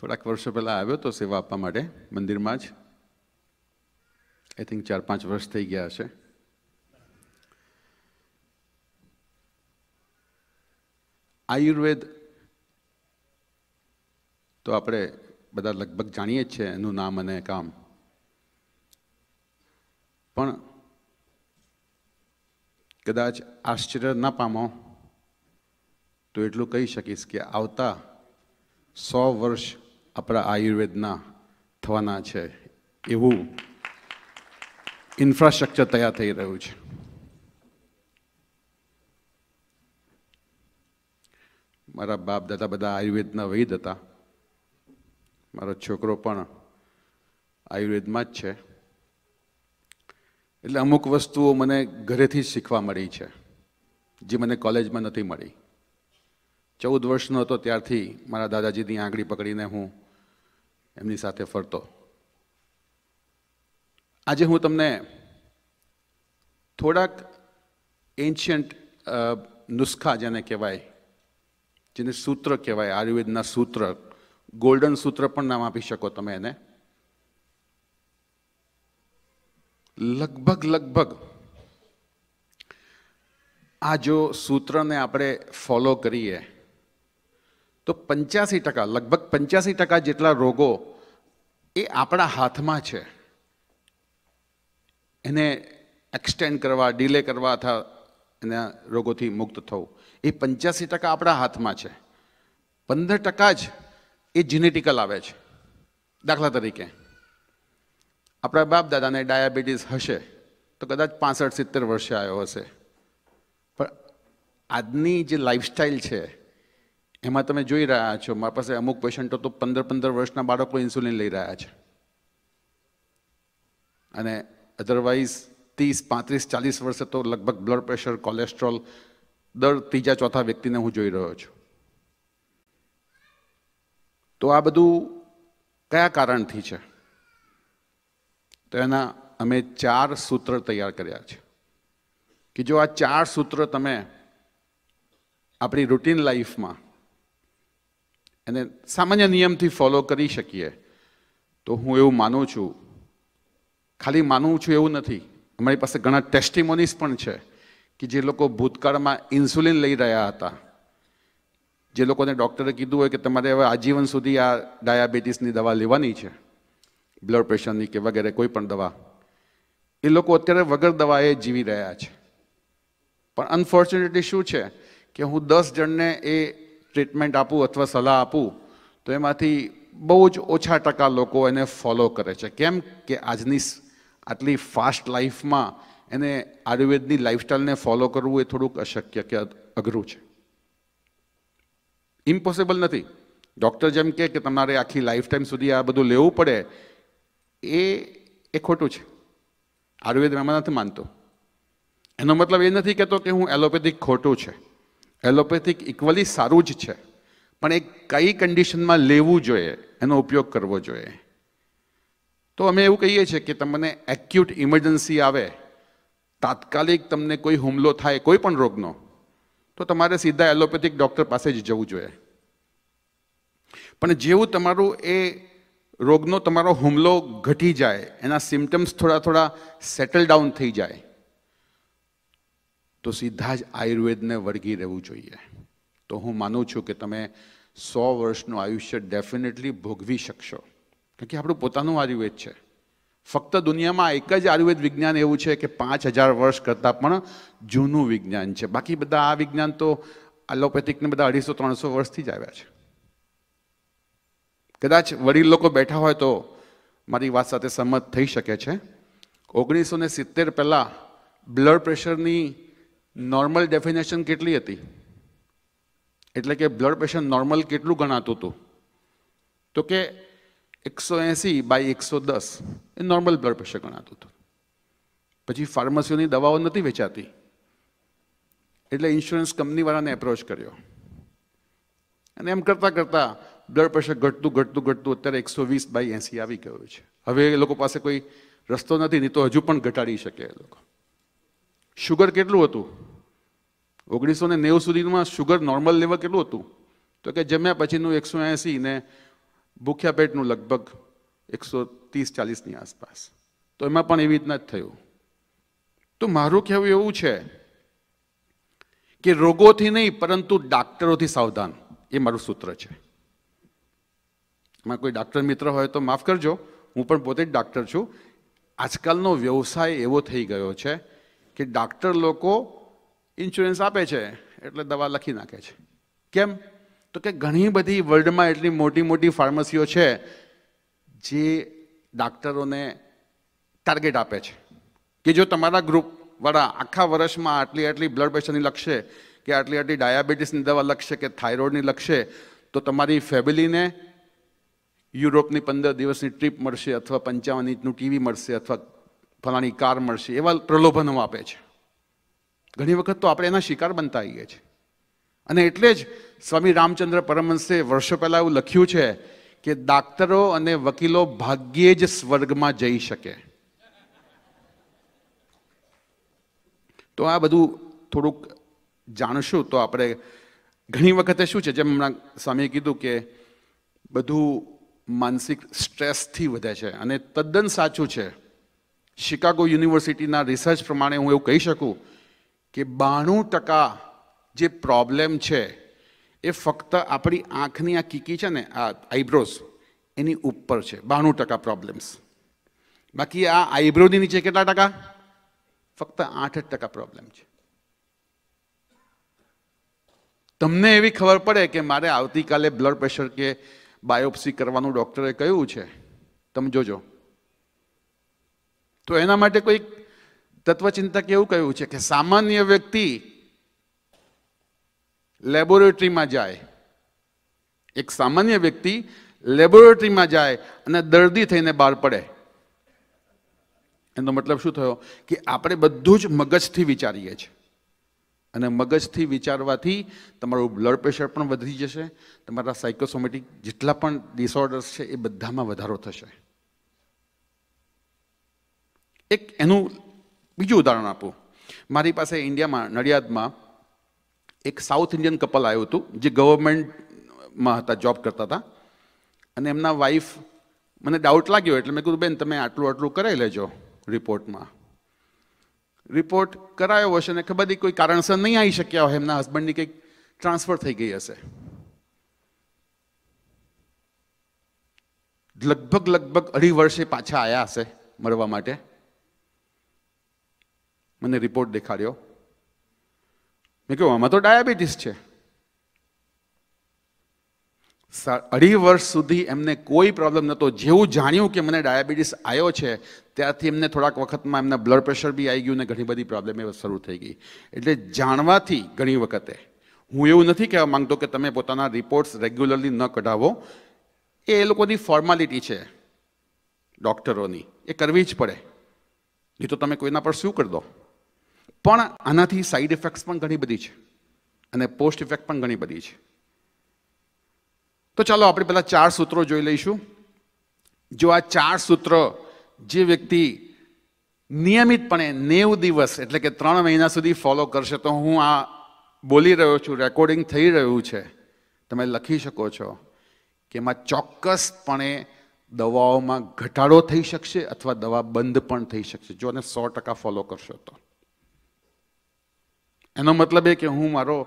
થોડાક વર્ષો પહેલાં આવ્યો હતો સેવા આપવા માટે મંદિરમાં જ આઈ થિંક ચાર પાંચ વર્ષ થઈ ગયા હશે આયુર્વેદ તો આપણે બધા લગભગ જાણીએ જ છે એનું નામ અને કામ પણ કદાચ આશ્ચર્ય ના પામો તો એટલું કહી શકીશ કે આવતા સો વર્ષ આપણા આયુર્વેદના થવાના છે એવું ઇન્ફ્રાસ્ટ્રક્ચર તૈયાર થઈ રહ્યું છે મારા બાપ દાદા બધા આયુર્વેદના વૈદ હતા મારો છોકરો પણ આયુર્વેદમાં જ છે એટલે અમુક વસ્તુઓ મને ઘરેથી જ શીખવા મળી છે જે મને કોલેજમાં નથી મળી ચૌદ વર્ષનો હતો ત્યારથી મારા દાદાજીની આંગળી પકડીને હું એમની સાથે ફરતો આજે હું તમને થોડાક એન્શિયન્ટ નુસ્ખા જેને કહેવાય જેને સૂત્ર કહેવાય આયુર્વેદના સૂત્ર ગોલ્ડન સૂત્ર પણ નામ આપી શકો તમે એને લગભગ લગભગ આ જો સૂત્રને આપણે ફોલો કરીએ તો પંચ્યાસી ટકા લગભગ પંચ્યાસી ટકા જેટલા રોગો એ આપણા હાથમાં છે એને એક્સટેન્ડ કરવા ડિલે કરવા અથવા એના રોગોથી મુક્ત થવું એ પંચ્યાસી ટકા આપણા હાથમાં છે પંદર ટકા જ એ જીનેટિકલ આવે છે દાખલા તરીકે આપણા બાપ દાદાને ડાયાબિટીસ હશે તો કદાચ પાસઠ સિત્તેર વર્ષે આવ્યો હશે પણ આજની જે લાઈફસ્ટાઈલ છે એમાં તમે જોઈ રહ્યા છો મારા પાસે અમુક પેશન્ટો તો પંદર પંદર વર્ષના બાળકો ઇન્સ્યુલિન લઈ રહ્યા છે અને અધરવાઇઝ ત્રીસ પાંત્રીસ ચાલીસ વર્ષે તો લગભગ બ્લડ પ્રેશર કોલેસ્ટ્રોલ દર ત્રીજા ચોથા વ્યક્તિને હું જોઈ રહ્યો છું તો આ બધું કયા કારણથી છે તો એના અમે ચાર સૂત્ર તૈયાર કર્યા છે કે જો આ ચાર સૂત્ર તમે આપણી રૂટીન લાઈફમાં એને સામાન્ય નિયમથી ફોલો કરી શકીએ તો હું એવું માનું છું ખાલી માનું છું એવું નથી અમારી પાસે ઘણા ટેસ્ટિમોનીસ પણ છે કે જે લોકો ભૂતકાળમાં ઇન્સ્યુલિન લઈ રહ્યા હતા જે લોકોને ડૉક્ટરે કીધું હોય કે તમારે હવે આજીવન સુધી આ ડાયાબિટીસની દવા લેવાની છે બ્લડ પ્રેશરની કે વગેરે કોઈ પણ દવા એ લોકો અત્યારે વગર દવાએ જીવી રહ્યા છે પણ અનફોર્ચ્યુનેટલી શું છે કે હું દસ જણને એ ટ્રીટમેન્ટ આપું અથવા સલાહ આપું તો એમાંથી બહુ જ ઓછા ટકા લોકો એને ફોલો કરે છે કેમ કે આજની આટલી ફાસ્ટ લાઈફમાં એને આયુર્વેદની લાઈફસ્ટાઈલને ફોલો કરવું એ થોડુંક અશક્ય કે અઘરું છે ઇમ્પોસિબલ નથી ડૉક્ટર જેમ કે તમારે આખી લાઈફ ટાઈમ સુધી આ બધું લેવું પડે એ એ ખોટું છે આયુર્વેદ એમાં નથી માનતો એનો મતલબ એ નથી કહેતો કે હું એલોપેથિક ખોટું છે એલોપેથિક ઇક્વલી સારું જ છે પણ એ કઈ કન્ડિશનમાં લેવું જોઈએ એનો ઉપયોગ કરવો જોઈએ તો અમે એવું કહીએ છીએ કે તમને એક્યુટ ઇમરજન્સી આવે તાત્કાલિક તમને કોઈ હુમલો થાય કોઈ પણ રોગનો તો તમારે સીધા એલોપેથિક ડૉક્ટર પાસે જ જવું જોઈએ પણ જેવું તમારું એ રોગનો તમારો હુમલો ઘટી જાય એના સિમ્ટમ્સ થોડા થોડા સેટલ ડાઉન થઈ જાય તો સીધા જ આયુર્વેદને વળગી રહેવું જોઈએ તો હું માનું છું કે તમે સો વર્ષનું આયુષ્ય ડેફિનેટલી ભોગવી શકશો કારણ કે આપણું પોતાનું આયુર્વેદ છે ફક્ત દુનિયામાં એક જ આયુર્વેદ વિજ્ઞાન એવું છે કે પાંચ હજાર વર્ષ કરતાં પણ જૂનું વિજ્ઞાન છે બાકી બધા આ વિજ્ઞાન તો એલોપેથિકને બધા અઢીસો ત્રણસો વર્ષથી જ આવ્યા છે કદાચ વડીલ લોકો બેઠા હોય તો મારી વાત સાથે સંમત થઈ શકે છે ઓગણીસો ને સિત્તેર પહેલાં બ્લડ પ્રેશરની નોર્મલ ડેફિનેશન કેટલી હતી એટલે કે બ્લડ પ્રેશર નોર્મલ કેટલું ગણાતું હતું તો કે એકસો એંસી બાય એકસો દસ એ નોર્મલ બ્લડ પ્રેશર ગણાતું હતું પછી ફાર્મસીઓની દવાઓ નથી વેચાતી એટલે ઇન્સ્યોરન્સ કંપનીવાળાને એપ્રોચ કર્યો અને એમ કરતાં કરતાં બ્લડ પ્રેશર ઘટતું ઘટતું ઘટતું અત્યારે એકસો વીસ બાય એંસી આવી ગયું છે હવે એ લોકો પાસે કોઈ રસ્તો નથી નહીં તો હજુ પણ ઘટાડી શકે એ લોકો શુગર કેટલું હતું ઓગણીસો ને નેવું સુધીમાં શુગર નોર્મલ લેવલ કેટલું હતું તો કે જમ્યા પછીનું એકસો એંસી ને ભૂખ્યા પેટનું લગભગ એકસો ત્રીસ ચાલીસની આસપાસ તો એમાં પણ એવી રીતના જ થયું તો મારું કહેવું એવું છે કે રોગોથી નહીં પરંતુ ડાક્ટરોથી સાવધાન એ મારું સૂત્ર છે એમાં કોઈ ડાક્ટર મિત્ર હોય તો માફ કરજો હું પણ પોતે જ ડાક્ટર છું આજકાલનો વ્યવસાય એવો થઈ ગયો છે કે ડાક્ટર લોકો ઇન્સ્યોરન્સ આપે છે એટલે દવા લખી નાખે છે કેમ તો કે ઘણી બધી વર્લ્ડમાં એટલી મોટી મોટી ફાર્મસીઓ છે જે ડાક્ટરોને ટાર્ગેટ આપે છે કે જો તમારા ગ્રુપવાળા આખા વર્ષમાં આટલી આટલી બ્લડ પ્રેશરની લખશે કે આટલી આટલી ડાયાબિટીસની દવા લખશે કે થાઇરોઇડની લખશે તો તમારી ફેમિલીને યુરોપની પંદર દિવસની ટ્રીપ મળશે અથવા પંચાવન ઇંચનું ટીવી મળશે અથવા ફલાણી કાર મળશે એવા પ્રલોભનો આપે છે ઘણી વખત તો આપણે એના શિકાર બનતા આવીએ છીએ અને એટલે જ સ્વામી રામચંદ્ર પરમહંસે વર્ષો પહેલાં એવું લખ્યું છે કે ડાક્ટરો અને વકીલો ભાગ્યે જ સ્વર્ગમાં જઈ શકે તો આ બધું થોડુંક જાણશું તો આપણે ઘણી વખતે શું છે જેમ હમણાં સ્વામીએ કીધું કે બધું માનસિક સ્ટ્રેસથી વધે છે અને તદ્દન સાચું છે શિકાગો યુનિવર્સિટીના રિસર્ચ પ્રમાણે હું એવું કહી શકું કે બાણું ટકા જે પ્રોબ્લેમ છે એ ફક્ત આપણી આંખની આ કીકી છે ને આ આઈબ્રોઝ એની ઉપર છે બાણું ટકા પ્રોબ્લેમ્સ બાકી આ આઈબ્રોની નીચે કેટલા ટકા ફક્ત આઠ જ ટકા પ્રોબ્લેમ છે તમને એવી ખબર પડે કે મારે આવતીકાલે બ્લડ પ્રેશર કે બાયોપ્સી કરવાનું ડૉક્ટરે કહ્યું છે તમે જોજો તો એના માટે કોઈ તત્વચિંતક એવું કહ્યું છે કે સામાન્ય વ્યક્તિ લેબોરેટરીમાં જાય એક સામાન્ય વ્યક્તિ લેબોરેટરીમાં જાય અને દર્દી થઈને બહાર પડે એનો મતલબ શું થયો કે આપણે બધું જ મગજથી વિચારીએ છીએ અને મગજથી વિચારવાથી તમારું બ્લડ પ્રેશર પણ વધી જશે તમારા સાયકોસોમેટિક જેટલા પણ ડિસઓર્ડર્સ છે એ બધામાં વધારો થશે એક એનું બીજું ઉદાહરણ આપું મારી પાસે ઇન્ડિયામાં નડિયાદમાં એક સાઉથ ઇન્ડિયન કપલ આવ્યું હતું જે ગવર્મેન્ટમાં હતા જોબ કરતા હતા અને એમના વાઈફ મને ડાઉટ લાગ્યો એટલે મેં કીધું બેન તમે આટલું આટલું કરાવી લેજો રિપોર્ટમાં રિપોર્ટ કરાયો હશે ને ખબર નહીં કોઈ કારણસર નહીં આવી શક્યા હોય એમના હસબન્ડની કંઈક ટ્રાન્સફર થઈ ગઈ હશે લગભગ લગભગ અઢી વર્ષે પાછા આવ્યા હશે મળવા માટે મને રિપોર્ટ દેખાડ્યો મેં કહ્યું આમાં તો ડાયાબિટીસ છે અઢી વર્ષ સુધી એમને કોઈ પ્રોબ્લેમ નહોતો જેવું જાણ્યું કે મને ડાયાબિટીસ આવ્યો છે ત્યારથી એમને થોડાક વખતમાં એમને બ્લડ પ્રેશર બી આવી ગયું ને ઘણી બધી પ્રોબ્લેમ એ શરૂ થઈ ગઈ એટલે જાણવાથી ઘણી વખતે હું એવું નથી કહેવા માંગતો કે તમે પોતાના રિપોર્ટ્સ રેગ્યુલરલી ન કઢાવો એ એ લોકોની ફોર્માલિટી છે ડૉક્ટરોની એ કરવી જ પડે નહીં તો તમે કોઈના પર શું કરી દો પણ આનાથી સાઈડ ઇફેક્ટ્સ પણ ઘણી બધી છે અને પોસ્ટ ઇફેક્ટ પણ ઘણી બધી છે તો ચાલો આપણે પહેલાં ચાર સૂત્રો જોઈ લઈશું જો આ ચાર સૂત્ર જે વ્યક્તિ નિયમિતપણે નેવ દિવસ એટલે કે ત્રણ મહિના સુધી ફોલો કરશે તો હું આ બોલી રહ્યો છું રેકોર્ડિંગ થઈ રહ્યું છે તમે લખી શકો છો કે એમાં ચોક્કસપણે દવાઓમાં ઘટાડો થઈ શકશે અથવા દવા બંધ પણ થઈ શકશે જો એને સો ટકા ફોલો કરશો તો એનો મતલબ એ કે હું મારો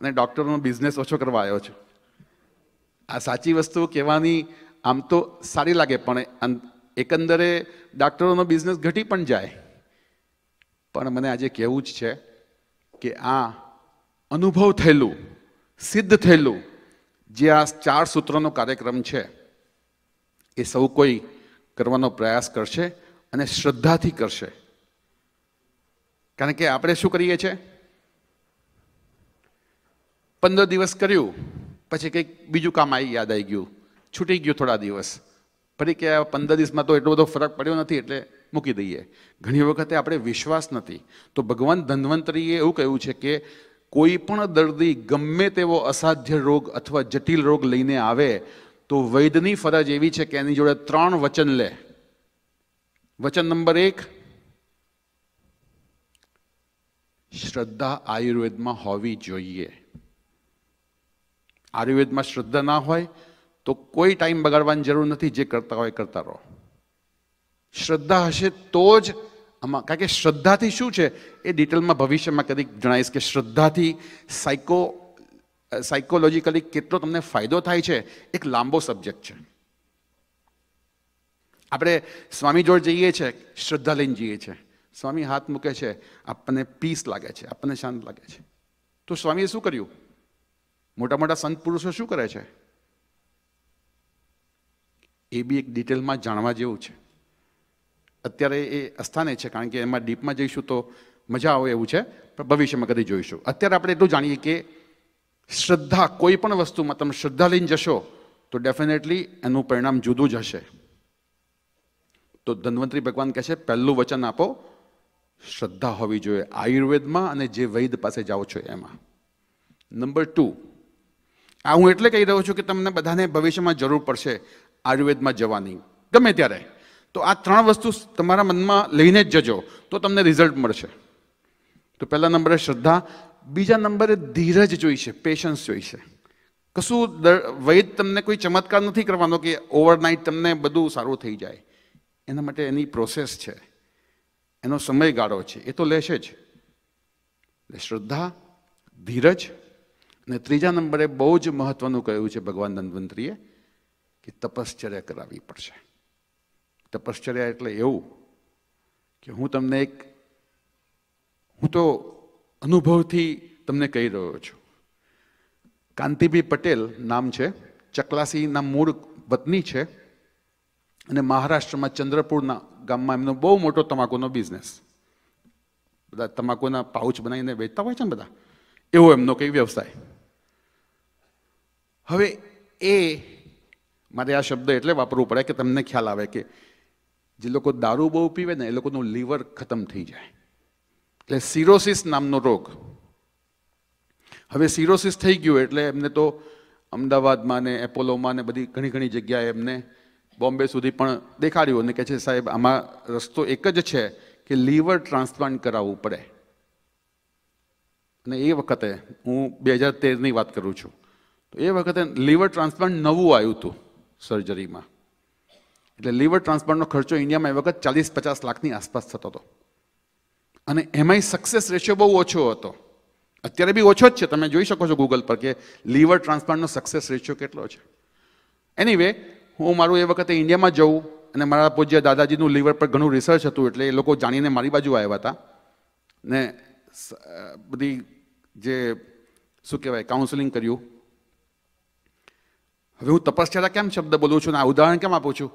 અને ડૉક્ટરનો બિઝનેસ ઓછો કરવા આવ્યો છું આ સાચી વસ્તુ કહેવાની આમ તો સારી લાગે પણ એકંદરે ડૉક્ટરોનો બિઝનેસ ઘટી પણ જાય પણ મને આજે કહેવું જ છે કે આ અનુભવ થયેલું સિદ્ધ થયેલું જે આ ચાર સૂત્રનો કાર્યક્રમ છે એ સૌ કોઈ કરવાનો પ્રયાસ કરશે અને શ્રદ્ધાથી કરશે કારણ કે આપણે શું કરીએ છીએ પંદર દિવસ કર્યું પછી કંઈક બીજું કામ આવી યાદ આવી ગયું છૂટી ગયું થોડા દિવસ ફરી કે પંદર દિવસમાં તો એટલો બધો ફરક પડ્યો નથી એટલે મૂકી દઈએ ઘણી વખતે આપણે વિશ્વાસ નથી તો ભગવાન ધન્વંતરીએ એવું કહ્યું છે કે કોઈ પણ દર્દી ગમે તેવો અસાધ્ય રોગ અથવા જટિલ રોગ લઈને આવે તો વૈદ્યની ફરજ એવી છે કે એની જોડે ત્રણ વચન લે વચન નંબર એક શ્રદ્ધા આયુર્વેદમાં હોવી જોઈએ આયુર્વેદમાં શ્રદ્ધા ના હોય તો કોઈ ટાઈમ બગાડવાની જરૂર નથી જે કરતા હોય કરતા રહો શ્રદ્ધા હશે તો જ આમાં કારણ કે શ્રદ્ધાથી શું છે એ ડિટેલમાં ભવિષ્યમાં કદીક જણાવીશ કે શ્રદ્ધાથી સાયકો સાયકોલોજીકલી કેટલો તમને ફાયદો થાય છે એક લાંબો સબ્જેક્ટ છે આપણે સ્વામી જોડે જઈએ છીએ શ્રદ્ધા લઈને જઈએ છીએ સ્વામી હાથ મૂકે છે આપણને પીસ લાગે છે આપણને શાંત લાગે છે તો સ્વામીએ શું કર્યું મોટા મોટા સંત પુરુષો શું કરે છે એ બી એક ડિટેલમાં જાણવા જેવું છે અત્યારે એ અસ્થાને છે કારણ કે એમાં ડીપમાં જઈશું તો મજા આવે એવું છે પણ ભવિષ્યમાં કદી જોઈશું અત્યારે આપણે એટલું જાણીએ કે શ્રદ્ધા કોઈ પણ વસ્તુમાં તમે શ્રદ્ધા લઈને જશો તો ડેફિનેટલી એનું પરિણામ જુદું જ હશે તો ધન્વંતરી ભગવાન કહે છે પહેલું વચન આપો શ્રદ્ધા હોવી જોઈએ આયુર્વેદમાં અને જે વૈદ પાસે જાઓ છો એમાં નંબર ટુ આ હું એટલે કહી રહ્યો છું કે તમને બધાને ભવિષ્યમાં જરૂર પડશે આયુર્વેદમાં જવાની ગમે ત્યારે તો આ ત્રણ વસ્તુ તમારા મનમાં લઈને જ જજો તો તમને રિઝલ્ટ મળશે તો પહેલા નંબરે શ્રદ્ધા બીજા નંબરે ધીરજ જોઈશે પેશન્સ જોઈશે કશું વૈદ તમને કોઈ ચમત્કાર નથી કરવાનો કે ઓવરનાઇટ તમને બધું સારું થઈ જાય એના માટે એની પ્રોસેસ છે એનો સમયગાળો છે એ તો લેશે જ શ્રદ્ધા ધીરજ અને ત્રીજા નંબરે બહુ જ મહત્વનું કહ્યું છે ભગવાન ધન્વંતરીએ કે તપશ્ચર્યા કરાવવી પડશે તપશ્ચર્યા એટલે એવું કે હું તમને એક હું તો અનુભવથી તમને કહી રહ્યો છું કાંતિબી પટેલ નામ છે ચકલાસીના મૂળ વતની છે અને મહારાષ્ટ્રમાં ચંદ્રપુરના ગામમાં એમનો બહુ મોટો તમાકુનો બિઝનેસ બધા તમાકુના પાઉચ બનાવીને વેચતા હોય છે ને બધા એવો એમનો કંઈ વ્યવસાય હવે એ મારે આ શબ્દ એટલે વાપરવું પડે કે તમને ખ્યાલ આવે કે જે લોકો દારૂ બહુ પીવે ને એ લોકોનું લીવર ખતમ થઈ જાય એટલે સિરોસિસ નામનો રોગ હવે સિરોસિસ થઈ ગયું એટલે એમને તો અમદાવાદમાં ને એપોલોમાં ને બધી ઘણી ઘણી જગ્યાએ એમને બોમ્બે સુધી પણ દેખાડ્યું અને કહે છે સાહેબ આમાં રસ્તો એક જ છે કે લીવર ટ્રાન્સપ્લાન્ટ કરાવવું પડે અને એ વખતે હું બે હજાર તેરની વાત કરું છું તો એ વખતે લીવર ટ્રાન્સપ્લાન્ટ નવું આવ્યું હતું સર્જરીમાં એટલે લીવર ટ્રાન્સપ્લાન્ટનો ખર્ચો ઇન્ડિયામાં એ વખત ચાલીસ પચાસ લાખની આસપાસ થતો હતો અને એમાંય સક્સેસ રેશિયો બહુ ઓછો હતો અત્યારે બી ઓછો જ છે તમે જોઈ શકો છો ગૂગલ પર કે લીવર ટ્રાન્સપ્લાન્ટનો સક્સેસ રેશિયો કેટલો છે એની વે હું મારું એ વખતે ઇન્ડિયામાં જવું અને મારા પૂજ્ય દાદાજીનું લીવર પર ઘણું રિસર્ચ હતું એટલે એ લોકો જાણીને મારી બાજુ આવ્યા હતા ને બધી જે શું કહેવાય કાઉન્સેલિંગ કર્યું હવે હું તપશ્ચર્યા કેમ શબ્દ બોલું છું અને આ ઉદાહરણ કેમ આપું છું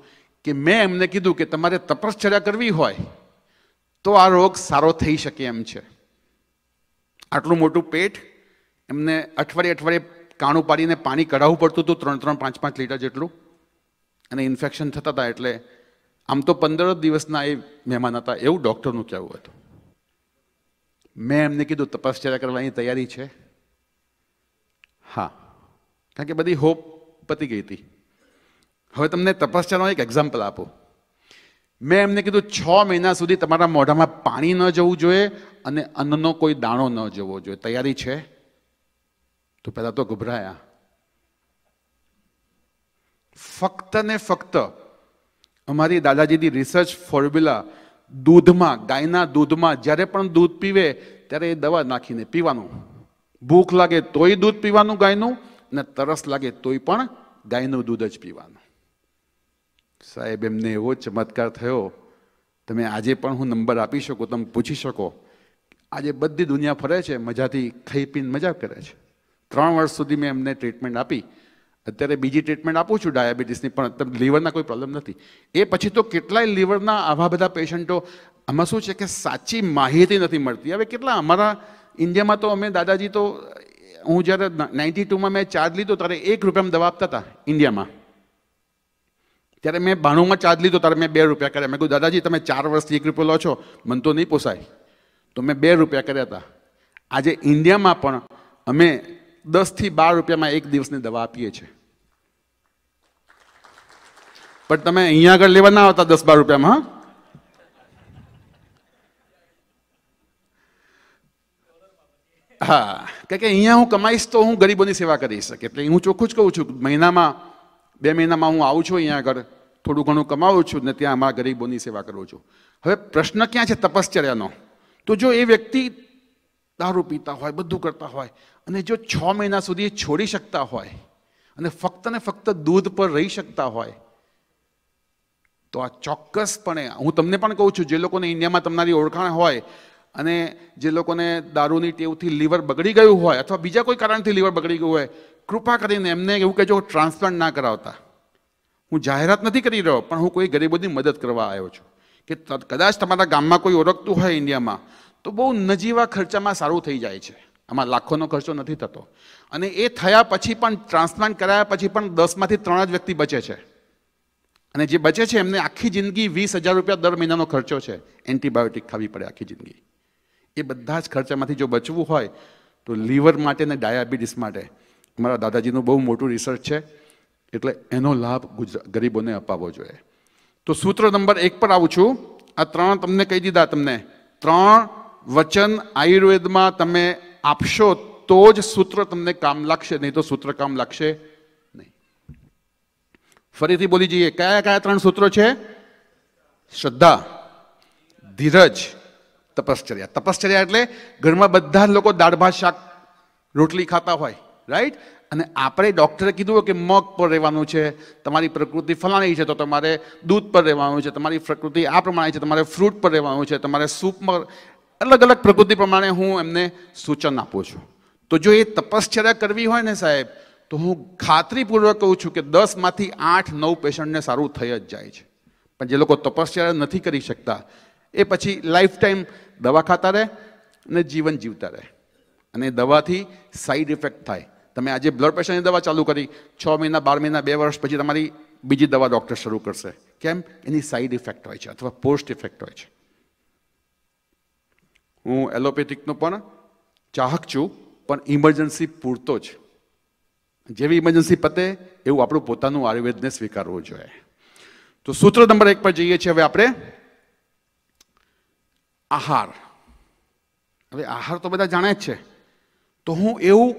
કે મેં એમને કીધું કે તમારે તપશ્ચર્યા કરવી હોય તો આ રોગ સારો થઈ શકે એમ છે આટલું મોટું પેટ એમને અઠવાડિયે અઠવાડિયે કાણું પાડીને પાણી કઢાવવું પડતું હતું ત્રણ ત્રણ પાંચ પાંચ લીટર જેટલું અને ઇન્ફેક્શન થતા હતા એટલે આમ તો પંદર દિવસના એ મહેમાન હતા એવું ડૉક્ટરનું કહેવું હતું મેં એમને કીધું તપશ્ચર્યા કરવાની તૈયારી છે હા કારણ કે બધી હોપ પતી ગઈ હતી હવે તમને તપસ્યાનો એક એક્ઝામ્પલ આપો મેં એમને કીધું છ મહિના સુધી તમારા મોઢામાં પાણી ન જવું જોઈએ અને અન્નનો કોઈ દાણો ન જવો જોઈએ તૈયારી છે તો પહેલાં તો ગભરાયા ફક્ત ને ફક્ત અમારી દાદાજીની રિસર્ચ ફોર્મ્યુલા દૂધમાં ગાયના દૂધમાં જ્યારે પણ દૂધ પીવે ત્યારે એ દવા નાખીને પીવાનું ભૂખ લાગે તોય દૂધ પીવાનું ગાયનું ને તરસ લાગે તોય પણ ગાયનું દૂધ જ પીવાનું સાહેબ એમને એવો ચમત્કાર થયો તમે આજે પણ હું નંબર આપી શકું તમે પૂછી શકો આજે બધી દુનિયા ફરે છે મજાથી ખાઈ પીને મજા કરે છે ત્રણ વર્ષ સુધી મેં એમને ટ્રીટમેન્ટ આપી અત્યારે બીજી ટ્રીટમેન્ટ આપું છું ડાયાબિટીસની પણ તમને લીવરના કોઈ પ્રોબ્લેમ નથી એ પછી તો કેટલાય લીવરના આવા બધા પેશન્ટો આમાં શું છે કે સાચી માહિતી નથી મળતી હવે કેટલા અમારા ઇન્ડિયામાં તો અમે દાદાજી તો હું જ્યારે નાઇન્ટી ટુમાં મેં ચાર્જ લીધો ત્યારે એક રૂપિયામાં દવા આપતા હતા ઇન્ડિયામાં ત્યારે મેં બાણુંમાં ચાર્જ લીધો ત્યારે મેં બે રૂપિયા કર્યા મેં કહ્યું દાદાજી તમે ચાર વર્ષથી એક રૂપિયો લો છો મને તો નહીં પોસાય તો મેં બે રૂપિયા કર્યા હતા આજે ઇન્ડિયામાં પણ અમે દસથી બાર રૂપિયામાં એક દિવસની દવા આપીએ છીએ પણ તમે અહીંયા આગળ લેવા ના આવતા દસ બાર રૂપિયામાં હા કે અહીંયા હું કમાઈશ તો હું ગરીબોની સેવા કરીશ શકે એટલે હું ચોખ્ખું જ કહું છું મહિનામાં બે મહિનામાં હું આવું છું અહીંયા આગળ થોડું ઘણું કમાવું છું ને ત્યાં અમારા ગરીબોની સેવા કરું છું હવે પ્રશ્ન ક્યાં છે તપશ્ચર્યાનો તો જો એ વ્યક્તિ દારૂ પીતા હોય બધું કરતા હોય અને જો છ મહિના સુધી છોડી શકતા હોય અને ફક્ત ને ફક્ત દૂધ પર રહી શકતા હોય તો આ ચોક્કસપણે હું તમને પણ કહું છું જે લોકોને ઇન્ડિયામાં તમારી ઓળખાણ હોય અને જે લોકોને દારૂની ટેવથી લીવર બગડી ગયું હોય અથવા બીજા કોઈ કારણથી લીવર બગડી ગયું હોય કૃપા કરીને એમને એવું કહેજો ટ્રાન્સપ્લાન્ટ ના કરાવતા હું જાહેરાત નથી કરી રહ્યો પણ હું કોઈ ગરીબોની મદદ કરવા આવ્યો છું કે કદાચ તમારા ગામમાં કોઈ ઓળખતું હોય ઇન્ડિયામાં તો બહુ નજીવા ખર્ચામાં સારું થઈ જાય છે આમાં લાખોનો ખર્ચો નથી થતો અને એ થયા પછી પણ ટ્રાન્સપ્લાન્ટ કરાયા પછી પણ દસમાંથી ત્રણ જ વ્યક્તિ બચે છે અને જે બચે છે એમને આખી જિંદગી વીસ હજાર રૂપિયા દર મહિનાનો ખર્ચો છે એન્ટીબાયોટિક ખાવી પડે આખી જિંદગી એ બધા જ ખર્ચામાંથી જો બચવું હોય તો લીવર માટે ને ડાયાબિટીસ માટે મારા દાદાજીનું બહુ મોટું રિસર્ચ છે એટલે એનો લાભ ગુજરાત ગરીબોને અપાવવો જોઈએ તો સૂત્ર નંબર એક પર આવું છું આ ત્રણ તમને કહી દીધા તમને ત્રણ વચન આયુર્વેદમાં તમે આપશો તો જ સૂત્ર તમને કામ લાગશે નહીં તો સૂત્ર કામ લાગશે નહીં ફરીથી બોલી જઈએ કયા કયા ત્રણ સૂત્રો છે શ્રદ્ધા ધીરજ તપશ્ચર્યા તપશ્ચર્યા એટલે ઘરમાં બધા જ લોકો દાળ ભાત શાક રોટલી ખાતા હોય રાઈટ અને આપણે ડૉક્ટરે કીધું હોય કે મગ પર રહેવાનું છે તમારી પ્રકૃતિ ફલાણી છે તો તમારે દૂધ પર રહેવાનું છે તમારી પ્રકૃતિ આ પ્રમાણે છે તમારે ફ્રૂટ પર રહેવાનું છે તમારે સૂપમાં અલગ અલગ પ્રકૃતિ પ્રમાણે હું એમને સૂચન આપું છું તો જો એ તપશ્ચર્યા કરવી હોય ને સાહેબ તો હું ખાતરીપૂર્વક કહું છું કે દસમાંથી આઠ નવ પેશન્ટને સારું થઈ જ જાય છે પણ જે લોકો તપશ્ચર્યા નથી કરી શકતા એ પછી લાઈફ ટાઈમ દવા ખાતા રહે અને જીવન જીવતા રહે અને દવાથી સાઈડ ઇફેક્ટ થાય તમે આજે બ્લડ પ્રેશરની દવા ચાલુ કરી છ મહિના બાર મહિના બે વર્ષ પછી તમારી બીજી દવા ડૉક્ટર શરૂ કરશે કેમ એની સાઈડ ઇફેક્ટ હોય છે અથવા પોસ્ટ ઇફેક્ટ હોય છે હું એલોપેથિકનો પણ ચાહક છું પણ ઇમરજન્સી પૂરતો જ જેવી ઇમરજન્સી પતે એવું આપણું પોતાનું આયુર્વેદને સ્વીકારવું જોઈએ તો સૂત્ર નંબર એક પર જઈએ છીએ હવે આપણે આહાર હવે આહાર તો બધા જાણે જ છે તો હું એવું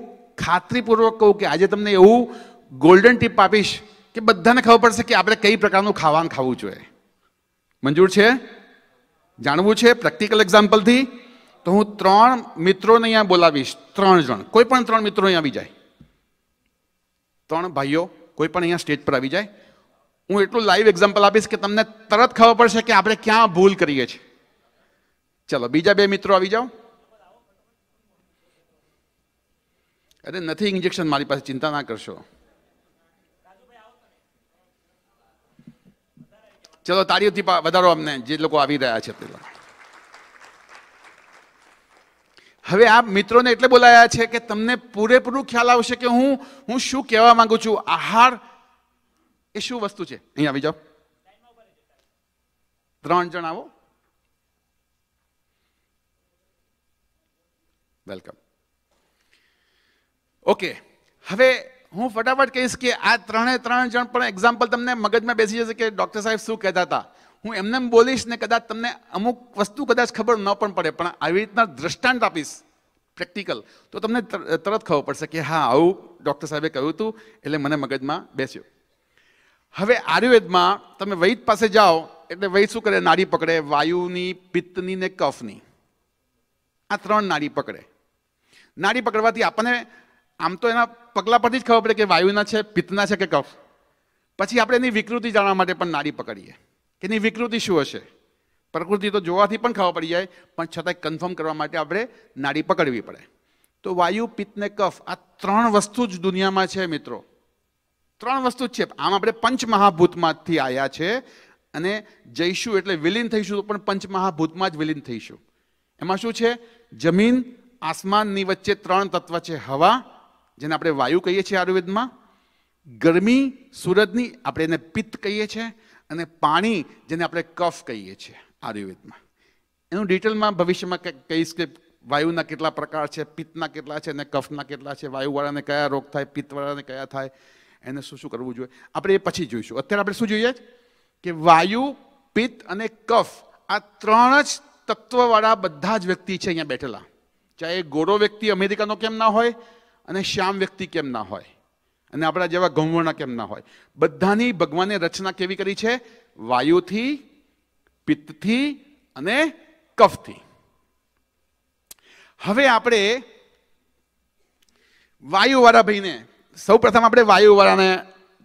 ખાતરીપૂર્વક કહું કે આજે તમને એવું ગોલ્ડન ટીપ આપીશ કે બધાને ખબર પડશે કે આપણે કઈ પ્રકારનું ખાવાનું ખાવું જોઈએ મંજૂર છે જાણવું છે પ્રેક્ટિકલ એક્ઝામ્પલથી તો હું ત્રણ મિત્રોને અહીંયા બોલાવીશ ત્રણ જણ કોઈ પણ ત્રણ મિત્રો અહીંયા આવી જાય ત્રણ ભાઈઓ કોઈ પણ અહીંયા સ્ટેજ પર આવી જાય હું એટલું લાઈવ એક્ઝામ્પલ આપીશ કે તમને તરત ખબર પડશે કે આપણે ક્યાં ભૂલ કરીએ છીએ ચલો બીજા બે મિત્રો આવી જાઓ અરે નથી ઇન્જેક્શન મારી પાસે ચિંતા ના કરશો ચલો તાળીઓથી વધારો અમને જે લોકો આવી રહ્યા છે પેલા હવે આ મિત્રોને એટલે બોલાયા છે કે તમને પૂરેપૂરું ખ્યાલ આવશે કે હું હું શું કહેવા માંગુ છું આહાર એ શું વસ્તુ છે અહીં આવી જાઓ ત્રણ જણ આવો વેલકમ ઓકે હવે હું ફટાફટ કહીશ કે આ ત્રણે ત્રણ જણ પણ એક્ઝામ્પલ તમને મગજમાં બેસી જશે કે ડૉક્ટર સાહેબ શું કહેતા હતા હું એમને બોલીશ ને કદાચ તમને અમુક વસ્તુ કદાચ ખબર ન પણ પડે પણ આવી રીતના દ્રષ્ટાંત આપીશ પ્રેક્ટિકલ તો તમને તરત ખબર પડશે કે હા આવું ડૉક્ટર સાહેબે કહ્યું હતું એટલે મને મગજમાં બેસ્યું હવે આયુર્વેદમાં તમે વૈદ પાસે જાઓ એટલે વૈદ શું કરે નાડી પકડે વાયુની પિત્તની ને કફની આ ત્રણ નાડી પકડે નાડી પકડવાથી આપણને આમ તો એના પગલા પરથી જ ખબર પડે કે વાયુના છે પિત્તના છે કે કફ પછી આપણે એની વિકૃતિ જાણવા માટે પણ નાડી પકડીએ કે એની વિકૃતિ શું હશે પ્રકૃતિ તો જોવાથી પણ ખબર પડી જાય પણ છતાંય કન્ફર્મ કરવા માટે આપણે નાડી પકડવી પડે તો વાયુ પિત્ત ને કફ આ ત્રણ વસ્તુ જ દુનિયામાં છે મિત્રો ત્રણ વસ્તુ જ છે આમ આપણે પંચમહાભૂતમાંથી આવ્યા છે અને જઈશું એટલે વિલીન થઈશું તો પણ પંચમહાભૂતમાં જ વિલીન થઈશું એમાં શું છે જમીન આસમાનની વચ્ચે ત્રણ તત્વ છે હવા જેને આપણે વાયુ કહીએ છીએ આયુર્વેદમાં ગરમી સુરજની આપણે એને પિત્ત કહીએ છીએ અને પાણી જેને આપણે કફ કહીએ છીએ આયુર્વેદમાં એનું ડિટેલમાં ભવિષ્યમાં કહીશ કે વાયુના કેટલા પ્રકાર છે પિત્તના કેટલા છે અને કફના કેટલા છે વાયુવાળાને કયા રોગ થાય પિત્તવાળાને કયા થાય એને શું શું કરવું જોઈએ આપણે એ પછી જોઈશું અત્યારે આપણે શું જોઈએ કે વાયુ પિત્ત અને કફ આ ત્રણ જ તત્વવાળા બધા જ વ્યક્તિ છે અહીંયા બેઠેલા ચાહે ગોરો વ્યક્તિ અમેરિકાનો કેમ ના હોય અને શ્યામ વ્યક્તિ કેમ ના હોય અને આપણા જેવા ગૌવર્ણા કેમ ના હોય બધાની ભગવાને રચના કેવી કરી છે વાયુથી પિત્તથી અને કફથી હવે આપણે વાયુવાળા ભાઈને સૌ પ્રથમ આપણે વાયુવાળાને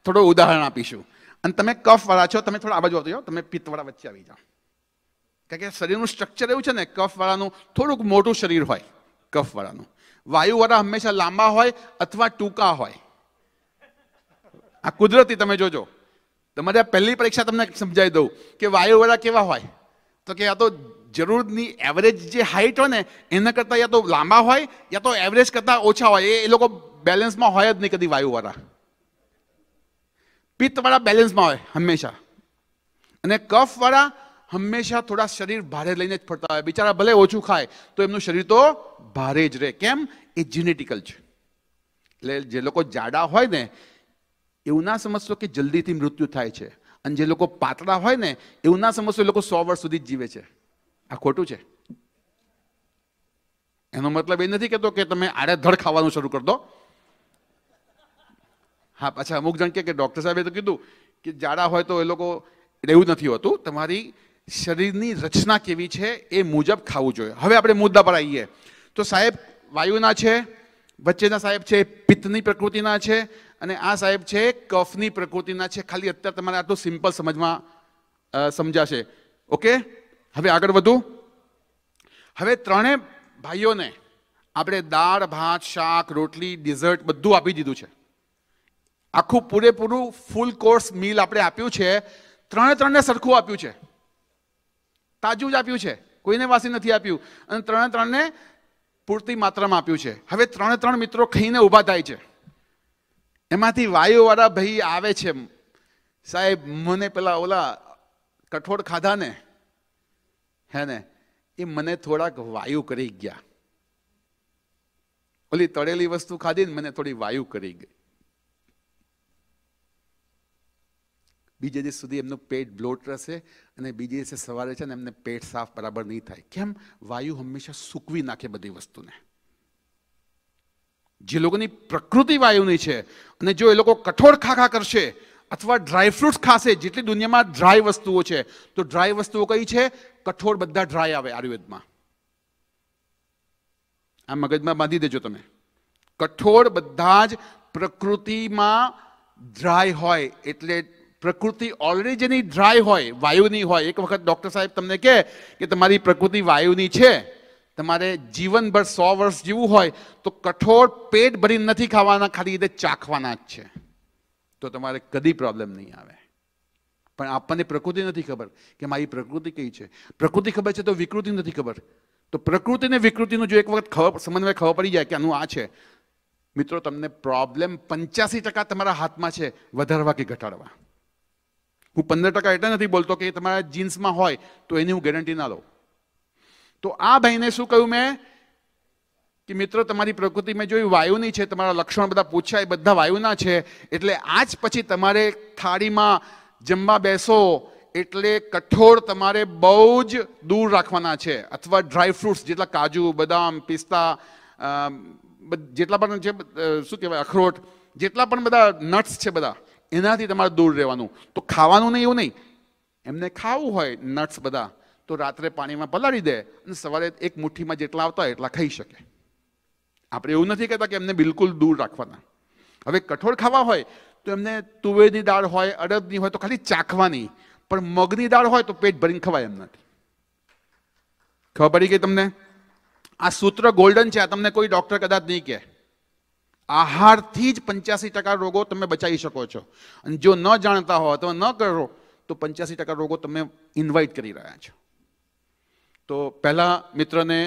થોડું ઉદાહરણ આપીશું અને તમે કફવાળા છો તમે થોડા આ બાજુ આવતો તમે પિત્તવાળા વચ્ચે આવી જાઓ કારણ કે શરીરનું સ્ટ્રક્ચર એવું છે ને કફવાળાનું થોડુંક મોટું શરીર હોય કફવાળાનો વાયુવાળા હંમેશા લાંબા હોય અથવા ટૂંકા હોય આ કુદરતી તમે જોજો તમારે પહેલી પરીક્ષા તમને સમજાવી દઉં કે વાયુવાળા કેવા હોય તો કે આ તો જરૂરની એવરેજ જે હાઇટ હોય ને એના કરતાં યા તો લાંબા હોય યા તો એવરેજ કરતાં ઓછા હોય એ લોકો બેલેન્સમાં હોય જ નહીં કદી વાયુવાળા પિત્તવાળા બેલેન્સમાં હોય હંમેશા અને કફવાળા હંમેશા થોડા શરીર ભારે લઈને જ ફરતા હોય બિચારા ભલે ઓછું ખાય તો એમનું શરીર તો ભારે જ રહે કેમ એ જીનેટિકલ છે એટલે જે લોકો જાડા હોય ને એવું ના સમજશો કે જલ્દીથી મૃત્યુ થાય છે અને જે લોકો પાતળા હોય ને એવું ના સમજશો એ લોકો સો વર્ષ સુધી જ જીવે છે આ ખોટું છે એનો મતલબ એ નથી કહેતો કે તમે આડેધડ ખાવાનું શરૂ કરી દો હા પાછા અમુક જણ કે ડૉક્ટર સાહેબે તો કીધું કે જાડા હોય તો એ લોકો એવું નથી હોતું તમારી શરીરની રચના કેવી છે એ મુજબ ખાવું જોઈએ હવે આપણે મુદ્દા પર આવીએ તો સાહેબ વાયુના છે વચ્ચેના સાહેબ છે પિત્તની પ્રકૃતિના છે અને આ સાહેબ છે કફની પ્રકૃતિના છે ખાલી અત્યારે તમારે આટલું સિમ્પલ સમજમાં સમજાશે ઓકે હવે આગળ વધું હવે ત્રણે ભાઈઓને આપણે દાળ ભાત શાક રોટલી ડિઝર્ટ બધું આપી દીધું છે આખું પૂરેપૂરું ફૂલ કોર્સ મીલ આપણે આપ્યું છે ત્રણે ત્રણને સરખું આપ્યું છે તાજું જ આપ્યું છે કોઈને વાસી નથી આપ્યું અને ત્રણે ત્રણને પૂરતી માત્રામાં આપ્યું છે હવે ત્રણે ત્રણ મિત્રો ખાઈને ઊભા થાય છે એમાંથી વાયુવાળા ભાઈ આવે છે સાહેબ મને પેલા ઓલા કઠોળ ખાધા ને હે ને એ મને થોડાક વાયુ કરી ગયા ઓલી તળેલી વસ્તુ ખાધી ને મને થોડી વાયુ કરી ગઈ બીજે દિવસ સુધી એમનું પેટ બ્લોટ રહેશે અને બીજી દિવસે સવારે છે ને એમને પેટ સાફ બરાબર નહીં થાય કેમ વાયુ હંમેશા સૂકવી નાખે બધી વસ્તુને જે લોકોની પ્રકૃતિ વાયુની છે અને જો એ લોકો કઠોળ ખાખા કરશે અથવા ડ્રાય ફ્રૂટ્સ ખાશે જેટલી દુનિયામાં ડ્રાય વસ્તુઓ છે તો ડ્રાય વસ્તુઓ કઈ છે કઠોળ બધા ડ્રાય આવે આયુર્વેદમાં આ મગજમાં બાંધી દેજો તમે કઠોળ બધા જ પ્રકૃતિમાં ડ્રાય હોય એટલે પ્રકૃતિ ઓલરેડી જેની ડ્રાય હોય વાયુની હોય એક વખત ડૉક્ટર સાહેબ તમને કહે કે તમારી પ્રકૃતિ વાયુની છે તમારે જીવનભર સો વર્ષ જીવવું હોય તો કઠોળ પેટ ભરી નથી ખાવાના ખાલી રીતે ચાખવાના જ છે તો તમારે કદી પ્રોબ્લેમ નહીં આવે પણ આપણને પ્રકૃતિ નથી ખબર કે મારી પ્રકૃતિ કઈ છે પ્રકૃતિ ખબર છે તો વિકૃતિ નથી ખબર તો પ્રકૃતિને વિકૃતિનું જો એક વખત ખબર સમન્વય ખબર પડી જાય કે આનું આ છે મિત્રો તમને પ્રોબ્લેમ પંચ્યાસી ટકા તમારા હાથમાં છે વધારવા કે ઘટાડવા હું પંદર ટકા એટલે નથી બોલતો કે તમારા જીન્સમાં હોય તો એની હું ગેરંટી ના લઉં તો આ ભાઈને શું કહ્યું મેં કે મિત્રો તમારી પ્રકૃતિ મેં જોયું વાયુની છે તમારા લક્ષણ બધા પૂછ્યા એ બધા વાયુના છે એટલે આજ પછી તમારે થાળીમાં જમવા બેસો એટલે કઠોળ તમારે બહુ જ દૂર રાખવાના છે અથવા ડ્રાય ફ્રૂટ્સ જેટલા કાજુ બદામ પિસ્તા જેટલા પણ છે શું કહેવાય અખરોટ જેટલા પણ બધા નટ્સ છે બધા એનાથી તમારે દૂર રહેવાનું તો ખાવાનું નહીં એવું નહીં એમને ખાવું હોય નટ્સ બધા તો રાત્રે પાણીમાં પલાળી દે અને સવારે એક મુઠ્ઠીમાં જેટલા આવતા હોય એટલા ખાઈ શકે આપણે એવું નથી કહેતા કે એમને બિલકુલ દૂર રાખવાના હવે કઠોળ ખાવા હોય તો એમને તુવેરની દાળ હોય અડદની હોય તો ખાલી ચાખવાની પણ મગની દાળ હોય તો પેટ ભરીને ખવાય એમ નથી ખબર પડી ગઈ તમને આ સૂત્ર ગોલ્ડન છે આ તમને કોઈ ડૉક્ટર કદાચ નહીં કહે આહારથી જ પંચ્યાસી ટકા રોગો તમે બચાવી શકો છો અને જો ન જાણતા હો અથવા ન કરો તો પંચ્યાસી ટકા રોગો તમે ઇન્વાઇટ કરી રહ્યા છો તો પહેલાં મિત્રને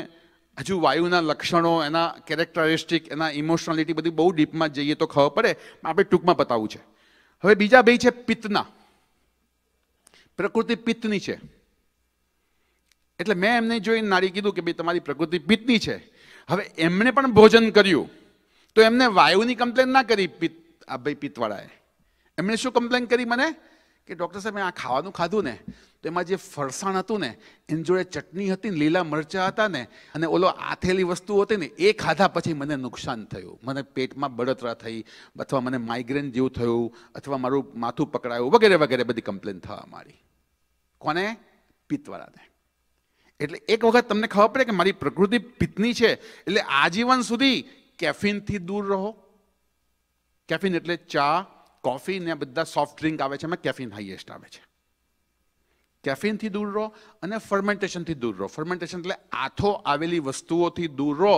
હજુ વાયુના લક્ષણો એના કેરેક્ટરિસ્ટિક એના ઇમોશનાલિટી બધી બહુ ડીપમાં જઈએ તો ખબર પડે પણ આપણે ટૂંકમાં બતાવવું છે હવે બીજા બે છે પિત્તના પ્રકૃતિ પિત્તની છે એટલે મેં એમને જોઈને નારી કીધું કે ભાઈ તમારી પ્રકૃતિ પિત્તની છે હવે એમણે પણ ભોજન કર્યું તો એમને વાયુની કમ્પ્લેન ના કરી પિત્ત આ ભાઈ પિત્તવાળાએ એમણે શું કમ્પ્લેન કરી મને કે ડૉક્ટર સાહેબ મેં આ ખાવાનું ખાધું ને તો એમાં જે ફરસાણ હતું ને એની જોડે ચટણી હતી ને લીલા મરચાં હતા ને અને ઓલો આથેલી વસ્તુ હતી ને એ ખાધા પછી મને નુકસાન થયું મને પેટમાં બળતરા થઈ અથવા મને માઇગ્રેન જેવું થયું અથવા મારું માથું પકડાયું વગેરે વગેરે બધી કમ્પ્લેન થવા મારી કોને પિત્તવાળાને એટલે એક વખત તમને ખબર પડે કે મારી પ્રકૃતિ પિત્તની છે એટલે આજીવન સુધી કેફિનથી દૂર રહો કેફિન એટલે ચા કોફી ને બધા સોફ્ટ ડ્રિંક આવે છે એમાં કેફિન હાઈએસ્ટ આવે છે કેફિનથી દૂર રહો અને ફર્મેન્ટેશનથી દૂર રહો ફર્મેન્ટેશન એટલે આથો આવેલી વસ્તુઓથી દૂર રહો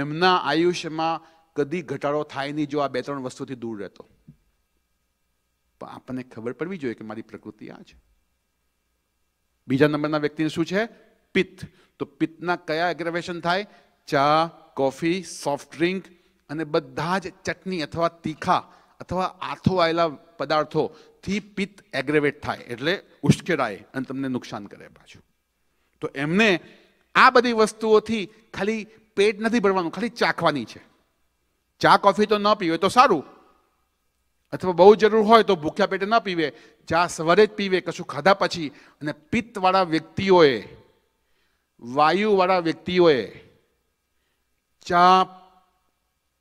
એમના આયુષ્યમાં કદી ઘટાડો થાય નહીં જો આ બે ત્રણ વસ્તુથી દૂર રહેતો પણ આપણને ખબર પડવી જોઈએ કે મારી પ્રકૃતિ આ છે બીજા નંબરના વ્યક્તિને શું છે પિત્ત તો પિત્તના કયા એગ્રેવેશન થાય ચા કોફી સોફ્ટ ડ્રિંક અને બધા જ ચટણી અથવા તીખા અથવા આથો આવેલા પદાર્થોથી પિત્ત એગ્રેવેટ થાય એટલે ઉશ્કેરાય અને તમને નુકસાન કરે પાછું તો એમને આ બધી વસ્તુઓથી ખાલી પેટ નથી ભરવાનું ખાલી ચાખવાની છે ચા કોફી તો ન પીવે તો સારું અથવા બહુ જરૂર હોય તો ભૂખ્યા પેટે ન પીવે ચા સવારે જ પીવે કશું ખાધા પછી અને પિત્તવાળા વ્યક્તિઓએ વાયુવાળા વ્યક્તિઓએ ચા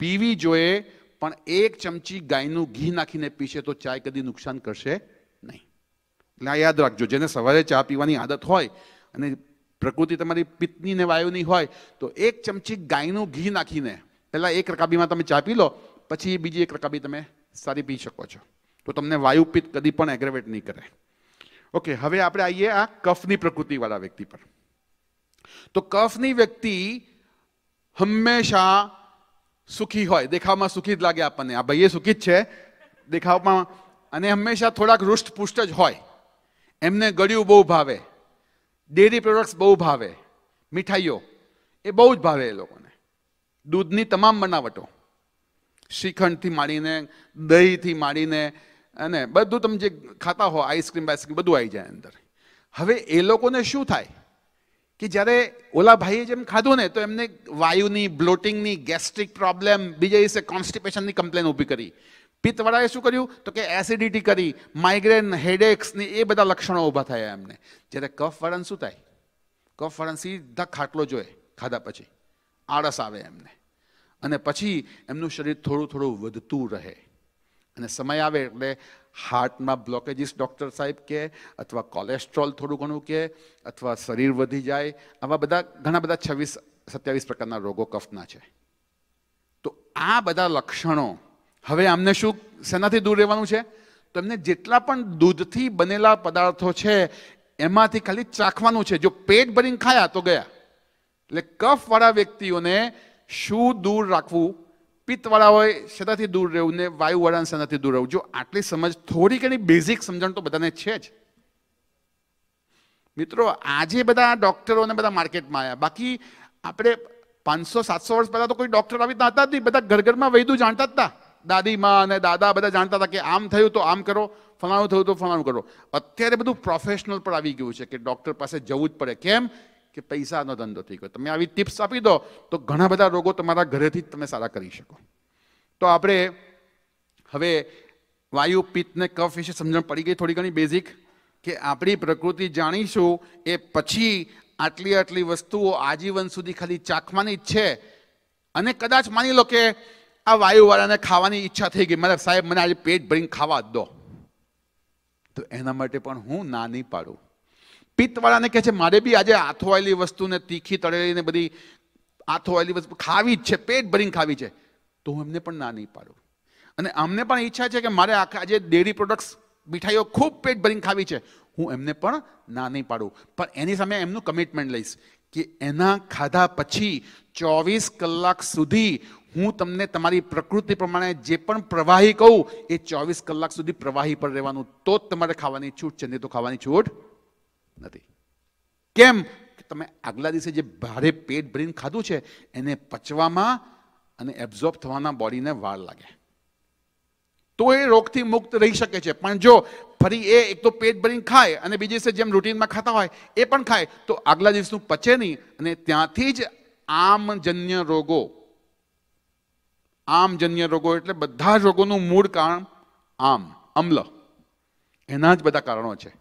પીવી જોઈએ પણ એક ચમચી ગાયનું ઘી નાખીને પીશે તો ચાય કદી નુકસાન કરશે નહીં એટલે આ યાદ રાખજો જેને સવારે ચા પીવાની આદત હોય અને પ્રકૃતિ તમારી પિત્તની ને વાયુની હોય તો એક ચમચી ગાયનું ઘી નાખીને પહેલાં એક રકાબીમાં તમે ચા પી લો પછી બીજી એક રકાબી તમે સારી પી શકો છો તો તમને વાયુ પિત્ત કદી પણ એગ્રેવેટ નહીં કરે ઓકે હવે આપણે આવીએ આ કફની પ્રકૃતિવાળા વ્યક્તિ પર તો કફની વ્યક્તિ હંમેશા સુખી હોય દેખાવમાં સુખી જ લાગે આપણને આ ભાઈએ સુખી જ છે દેખાવમાં અને હંમેશા થોડાક પુષ્ટ જ હોય એમને ગળ્યું બહુ ભાવે ડેરી પ્રોડક્ટ્સ બહુ ભાવે મીઠાઈઓ એ બહુ જ ભાવે એ લોકોને દૂધની તમામ બનાવટો શ્રીખંડથી માંડીને દહીંથી માંડીને અને બધું તમે જે ખાતા હો આઈસ્ક્રીમ બાઈસ્ક્રીમ બધું આવી જાય અંદર હવે એ લોકોને શું થાય કે જ્યારે ઓલા ભાઈએ જેમ ખાધું ને તો એમને વાયુની બ્લોટિંગની ગેસ્ટ્રિક પ્રોબ્લેમ બીજા દિવસે કોન્સ્ટિપેશનની કમ્પ્લેન ઊભી કરી પિત્તવાળાએ શું કર્યું તો કે એસિડિટી કરી માઇગ્રેન હેડેક્સની એ બધા લક્ષણો ઊભા થયા એમને જ્યારે કફ વળન શું થાય કફ વળન સીધા ખાટલો જોઈએ ખાધા પછી આળસ આવે એમને અને પછી એમનું શરીર થોડું થોડું વધતું રહે અને સમય આવે એટલે હાર્ટમાં બ્લોકેજીસ ડૉક્ટર સાહેબ કે અથવા કોલેસ્ટ્રોલ થોડું ઘણું કે અથવા શરીર વધી જાય આવા બધા ઘણા બધા છવ્વીસ સત્યાવીસ પ્રકારના રોગો કફના છે તો આ બધા લક્ષણો હવે આમને શું શેનાથી દૂર રહેવાનું છે તો એમને જેટલા પણ દૂધથી બનેલા પદાર્થો છે એમાંથી ખાલી ચાખવાનું છે જો પેટ ભરીને ખાયા તો ગયા એટલે કફવાળા વ્યક્તિઓને શું દૂર રાખવું પિત્તવાળા હોય છતાંથી દૂર રહેવું ને વાયુવાળા સેનાથી દૂર રહેવું જો આટલી સમજ થોડી ઘણી બેઝિક સમજણ તો બધાને છે જ મિત્રો આજે બધા ડૉક્ટરોને બધા માર્કેટમાં આવ્યા બાકી આપણે પાંચસો સાતસો વર્ષ પહેલાં તો કોઈ ડૉક્ટર આવી હતા જ નહીં બધા ઘર ઘરમાં વૈદ્યું જાણતા જ હતા દાદીમાં અને દાદા બધા જાણતા હતા કે આમ થયું તો આમ કરો ફલાણું થયું તો ફલાણું કરો અત્યારે બધું પ્રોફેશનલ પર આવી ગયું છે કે ડૉક્ટર પાસે જવું જ પડે કેમ કે પૈસાનો ધંધો થઈ ગયો તમે આવી ટિપ્સ આપી દો તો ઘણા બધા રોગો તમારા ઘરેથી જ તમે સારા કરી શકો તો આપણે હવે વાયુ પિત્તને કફ વિશે સમજણ પડી ગઈ થોડી ઘણી બેઝિક કે આપણી પ્રકૃતિ જાણીશું એ પછી આટલી આટલી વસ્તુઓ આજીવન સુધી ખાલી ચાખવાની જ છે અને કદાચ માની લો કે આ વાયુવાળાને ખાવાની ઈચ્છા થઈ ગઈ મારા સાહેબ મને આજે પેટ ભરીને ખાવા દો તો એના માટે પણ હું ના નહીં પાડું પિત્તવાળાને કહે છે મારે બી આજે આથવાયેલી વસ્તુને તીખી તળેલીને બધી આથવાયેલી વસ્તુ ખાવી જ છે પેટ ભરીને ખાવી છે તો હું એમને પણ ના નહીં પાડું અને અમને પણ ઈચ્છા છે કે મારે આખા આજે ડેરી પ્રોડક્ટ્સ મીઠાઈઓ ખૂબ પેટ ભરીને ખાવી છે હું એમને પણ ના નહીં પાડું પણ એની સામે એમનું કમિટમેન્ટ લઈશ કે એના ખાધા પછી ચોવીસ કલાક સુધી હું તમને તમારી પ્રકૃતિ પ્રમાણે જે પણ પ્રવાહી કહું એ ચોવીસ કલાક સુધી પ્રવાહી પર રહેવાનું તો જ તમારે ખાવાની છૂટ છે નહીં તો ખાવાની છૂટ નથી કેમ તમે આગલા દિવસે જે ભારે પેટ ભરીને ખાધું છે એને પચવામાં અને એબ્ઝોર્બ થવાના બોડીને વાર લાગે તો એ રોગથી મુક્ત રહી શકે છે પણ જો ફરી એ એક તો પેટ ભરીને ખાય અને બીજી દિવસે જેમ રૂટીનમાં ખાતા હોય એ પણ ખાય તો આગલા દિવસનું પચે નહીં અને ત્યાંથી જ આમજન્ય રોગો આમજન્ય રોગો એટલે બધા જ રોગોનું મૂળ કારણ આમ અમ્લ એના જ બધા કારણો છે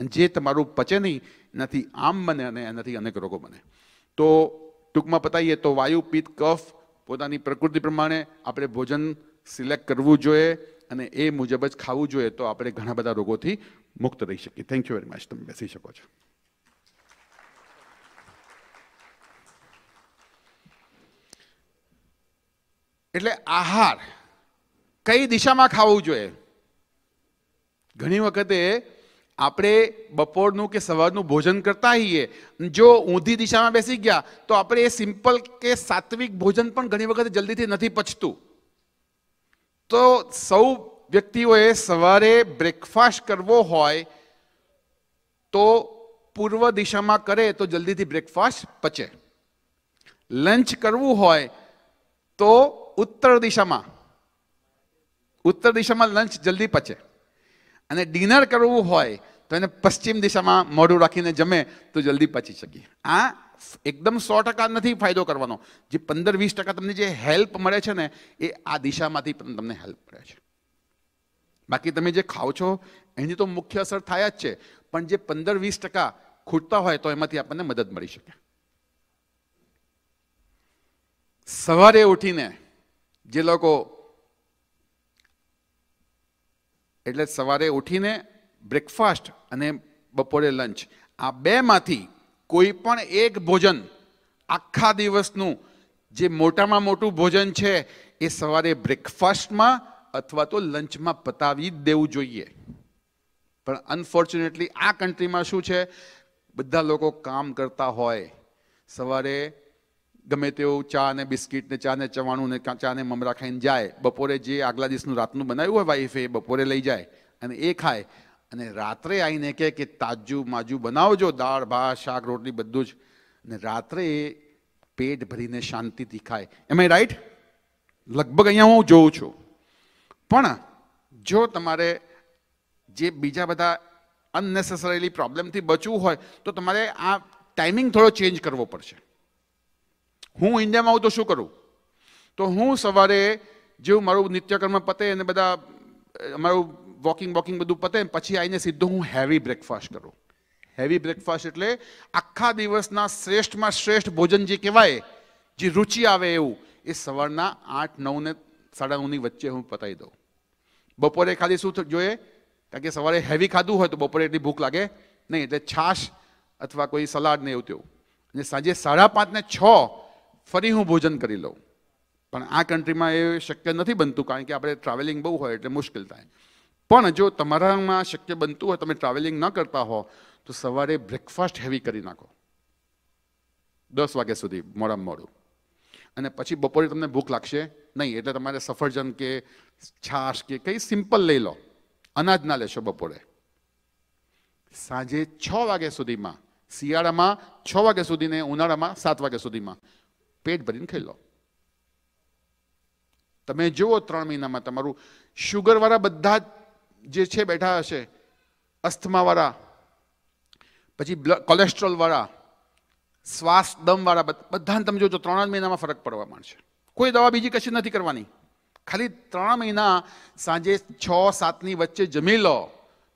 અને જે તમારું પચે નહીં એનાથી આમ બને અને એનાથી અનેક રોગો બને તો ટૂંકમાં બતાવીએ તો વાયુ પિત્ત કફ પોતાની પ્રકૃતિ પ્રમાણે આપણે ભોજન સિલેક્ટ કરવું જોઈએ અને એ મુજબ જ ખાવું જોઈએ તો આપણે ઘણા બધા રોગોથી મુક્ત રહી શકીએ થેન્ક યુ વેરી મચ તમે બેસી શકો છો એટલે આહાર કઈ દિશામાં ખાવું જોઈએ ઘણી વખતે આપણે બપોરનું કે સવારનું ભોજન કરતા હોઈએ જો ઊંધી દિશામાં બેસી ગયા તો આપણે એ સિમ્પલ કે સાત્વિક ભોજન પણ ઘણી વખત જલ્દીથી નથી પચતું તો સૌ વ્યક્તિઓએ સવારે બ્રેકફાસ્ટ કરવો હોય તો પૂર્વ દિશામાં કરે તો જલ્દીથી બ્રેકફાસ્ટ પચે લંચ કરવું હોય તો ઉત્તર દિશામાં ઉત્તર દિશામાં લંચ જલ્દી પચે અને ડિનર કરવું હોય તો એને પશ્ચિમ દિશામાં મોઢું રાખીને જમે તો જલ્દી પચી શકીએ આ એકદમ સો ટકા નથી ફાયદો કરવાનો જે પંદર વીસ ટકા તમને જે હેલ્પ મળે છે ને એ આ દિશામાંથી પણ તમને હેલ્પ મળે છે બાકી તમે જે ખાઓ છો એની તો મુખ્ય અસર થાય જ છે પણ જે પંદર વીસ ટકા ખૂટતા હોય તો એમાંથી આપણને મદદ મળી શકે સવારે ઉઠીને જે લોકો એટલે સવારે ઉઠીને બ્રેકફાસ્ટ અને બપોરે લંચ આ બેમાંથી કોઈ પણ એક ભોજન આખા દિવસનું જે મોટામાં મોટું ભોજન છે એ સવારે બ્રેકફાસ્ટમાં અથવા તો લંચમાં પતાવી દેવું જોઈએ પણ અનફોર્ચ્યુનેટલી આ કન્ટ્રીમાં શું છે બધા લોકો કામ કરતા હોય સવારે ગમે તેવું ચા ને બિસ્કિટ ને ચા ને ચવાણું ને ચા ને મમરા ખાઈને જાય બપોરે જે આગલા દિવસનું રાતનું બનાવ્યું હોય વાઈફે એ બપોરે લઈ જાય અને એ ખાય અને રાત્રે આવીને કહે કે તાજું માજું બનાવજો દાળ ભાત શાક રોટલી બધું જ અને રાત્રે પેટ ભરીને શાંતિથી ખાય એમ આઈ રાઈટ લગભગ અહીંયા હું જોઉં છું પણ જો તમારે જે બીજા બધા અનનેસેસરીલી પ્રોબ્લેમથી બચવું હોય તો તમારે આ ટાઈમિંગ થોડો ચેન્જ કરવો પડશે હું ઇન્ડિયામાં આવું તો શું કરું તો હું સવારે જેવું મારું નિત્યકર્મ પતે અને બધા અમારું વોકિંગ વોકિંગ બધું પતે પછી આવીને સીધો હું હેવી બ્રેકફાસ્ટ કરું હેવી બ્રેકફાસ્ટ એટલે આખા દિવસના શ્રેષ્ઠમાં શ્રેષ્ઠ ભોજન જે કહેવાય જે રુચિ આવે એવું એ સવારના આઠ નવ ને સાડા નવની વચ્ચે હું પતાવી દઉં બપોરે ખાલી શું જોઈએ કારણ કે સવારે હેવી ખાધું હોય તો બપોરે એટલી ભૂખ લાગે નહીં એટલે છાશ અથવા કોઈ સલાડ ને એવું તેવું અને સાંજે સાડા પાંચ ને છ ફરી હું ભોજન કરી લઉં પણ આ કન્ટ્રીમાં એ શક્ય નથી બનતું કારણ કે આપણે ટ્રાવેલિંગ બહુ હોય એટલે મુશ્કેલ થાય પણ જો તમારામાં શક્ય બનતું હોય તમે ટ્રાવેલિંગ ન કરતા હો તો સવારે બ્રેકફાસ્ટ હેવી કરી નાખો દસ વાગ્યા સુધી મોડામાં મોડું અને પછી બપોરે તમને ભૂખ લાગશે નહીં એટલે તમારે સફરજન કે છાશ કે કંઈ સિમ્પલ લઈ લો અનાજ ના લેશો બપોરે સાંજે છ વાગ્યા સુધીમાં શિયાળામાં છ વાગ્યા સુધીને ઉનાળામાં સાત વાગ્યા સુધીમાં પેટ ભરીને ખાઈ લો તમે જુઓ ત્રણ મહિનામાં તમારું શુગરવાળા બધા જે છે બેઠા હશે અસ્થમાવાળા પછી કોલેસ્ટ્રોલવાળા શ્વાસ દમવાળા બધાને તમે જોજો ત્રણ મહિનામાં ફરક પડવા માંડશે કોઈ દવા બીજી કશી નથી કરવાની ખાલી ત્રણ મહિના સાંજે છ સાતની વચ્ચે જમી લો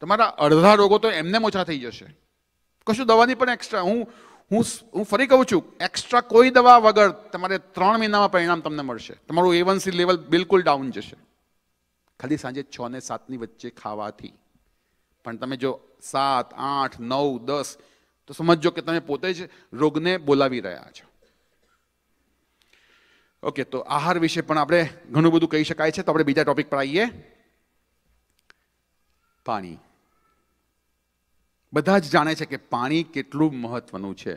તમારા અડધા રોગો તો એમને ઓછા થઈ જશે કશું દવાની પણ એક્સ્ટ્રા હું હું હું ફરી કહું છું એક્સ્ટ્રા કોઈ દવા વગર તમારે ત્રણ મહિનામાં પરિણામ તમને મળશે તમારું એવનસી લેવલ બિલકુલ ડાઉન જશે ખાલી સાંજે છ ને સાતની વચ્ચે ખાવાથી પણ તમે જો સાત આઠ નવ દસ તો સમજો કે તમે પોતે જ રોગને બોલાવી રહ્યા છો ઓકે તો આહાર વિશે પણ આપણે ઘણું બધું કહી શકાય છે તો આપણે બીજા ટોપિક પર આવીએ પાણી બધા જ જાણે છે કે પાણી કેટલું મહત્વનું છે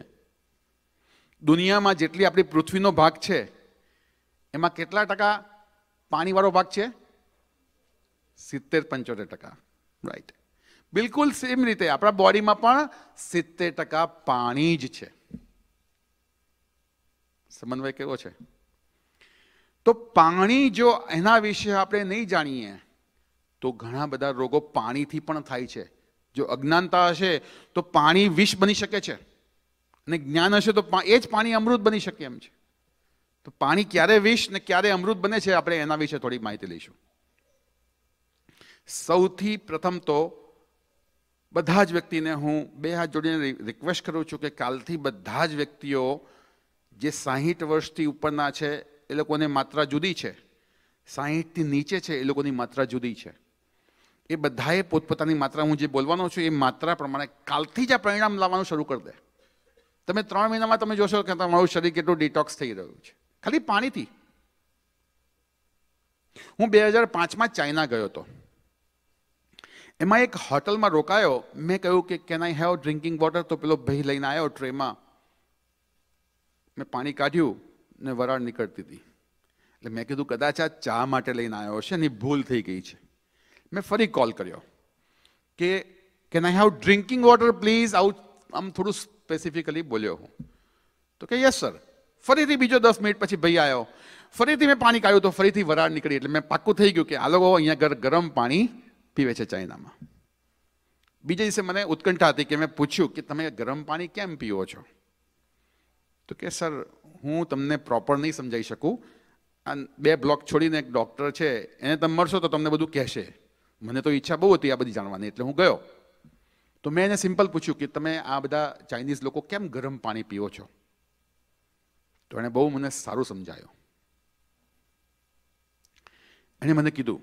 દુનિયામાં જેટલી આપણી પૃથ્વીનો ભાગ છે એમાં કેટલા ટકા પાણીવાળો ભાગ છે સિત્તેર પંચોતેર ટકા રાઈટ બિલકુલ સેમ રીતે આપણા બોડીમાં પણ સિત્તેર ટકા પાણી જ છે સમન્વય કેવો છે તો પાણી જો એના વિશે આપણે નહીં જાણીએ તો ઘણા બધા રોગો પાણીથી પણ થાય છે જો અજ્ઞાનતા હશે તો પાણી વિષ બની શકે છે અને જ્ઞાન હશે તો એ જ પાણી અમૃત બની શકે એમ છે તો પાણી ક્યારે વિષ ને ક્યારે અમૃત બને છે આપણે એના વિશે થોડી માહિતી લઈશું સૌથી પ્રથમ તો બધા જ વ્યક્તિને હું બે હાથ જોડીને રિક્વેસ્ટ કરું છું કે કાલથી બધા જ વ્યક્તિઓ જે સાહીઠ વર્ષથી ઉપરના છે એ લોકોની માત્રા જુદી છે સાહીઠથી નીચે છે એ લોકોની માત્રા જુદી છે એ બધાએ પોતપોતાની માત્રા હું જે બોલવાનો છું એ માત્રા પ્રમાણે કાલથી જ આ પરિણામ લાવવાનું શરૂ કરી દે તમે ત્રણ મહિનામાં તમે જોશો કે તમારું શરીર કેટલું ડિટોક્સ થઈ રહ્યું છે ખાલી પાણીથી હું બે હજાર પાંચમાં ચાઇના ગયો હતો એમાં એક હોટલમાં રોકાયો મેં કહ્યું કે can I have drinking water તો પેલો ભાઈ લઈને આવ્યો ટ્રેમાં મેં પાણી કાઢ્યું ને વરાળ નીકળતી હતી એટલે મેં કીધું કદાચ આ ચા માટે લઈને આવ્યો છે ને ભૂલ થઈ ગઈ છે મેં ફરી કોલ કર્યો કે can I have drinking water please આવું આમ થોડું સ્પેસિફિકલી બોલ્યો હું તો કે યસ સર ફરીથી બીજો દસ મિનિટ પછી ભાઈ આવ્યો ફરીથી મેં પાણી કાઢ્યું તો ફરીથી વરાળ નીકળી એટલે મેં પાક્કું થઈ ગયું કે આ લોકો અહીંયા ઘર ગરમ પાણી પીવે છે ચાઇનામાં બીજા દિવસે મને ઉત્કંઠા હતી કે મેં પૂછ્યું કે તમે ગરમ પાણી કેમ પીવો છો તો કે સર હું તમને પ્રોપર નહીં સમજાવી શકું અને બે બ્લોક છોડીને એક ડૉક્ટર છે એને તમે મળશો તો તમને બધું કહેશે મને તો ઈચ્છા બહુ હતી આ બધી જાણવાની એટલે હું ગયો તો મેં એને સિમ્પલ પૂછ્યું કે તમે આ બધા ચાઇનીઝ લોકો કેમ ગરમ પાણી પીઓ છો તો એણે બહુ મને સારું સમજાયું એણે મને કીધું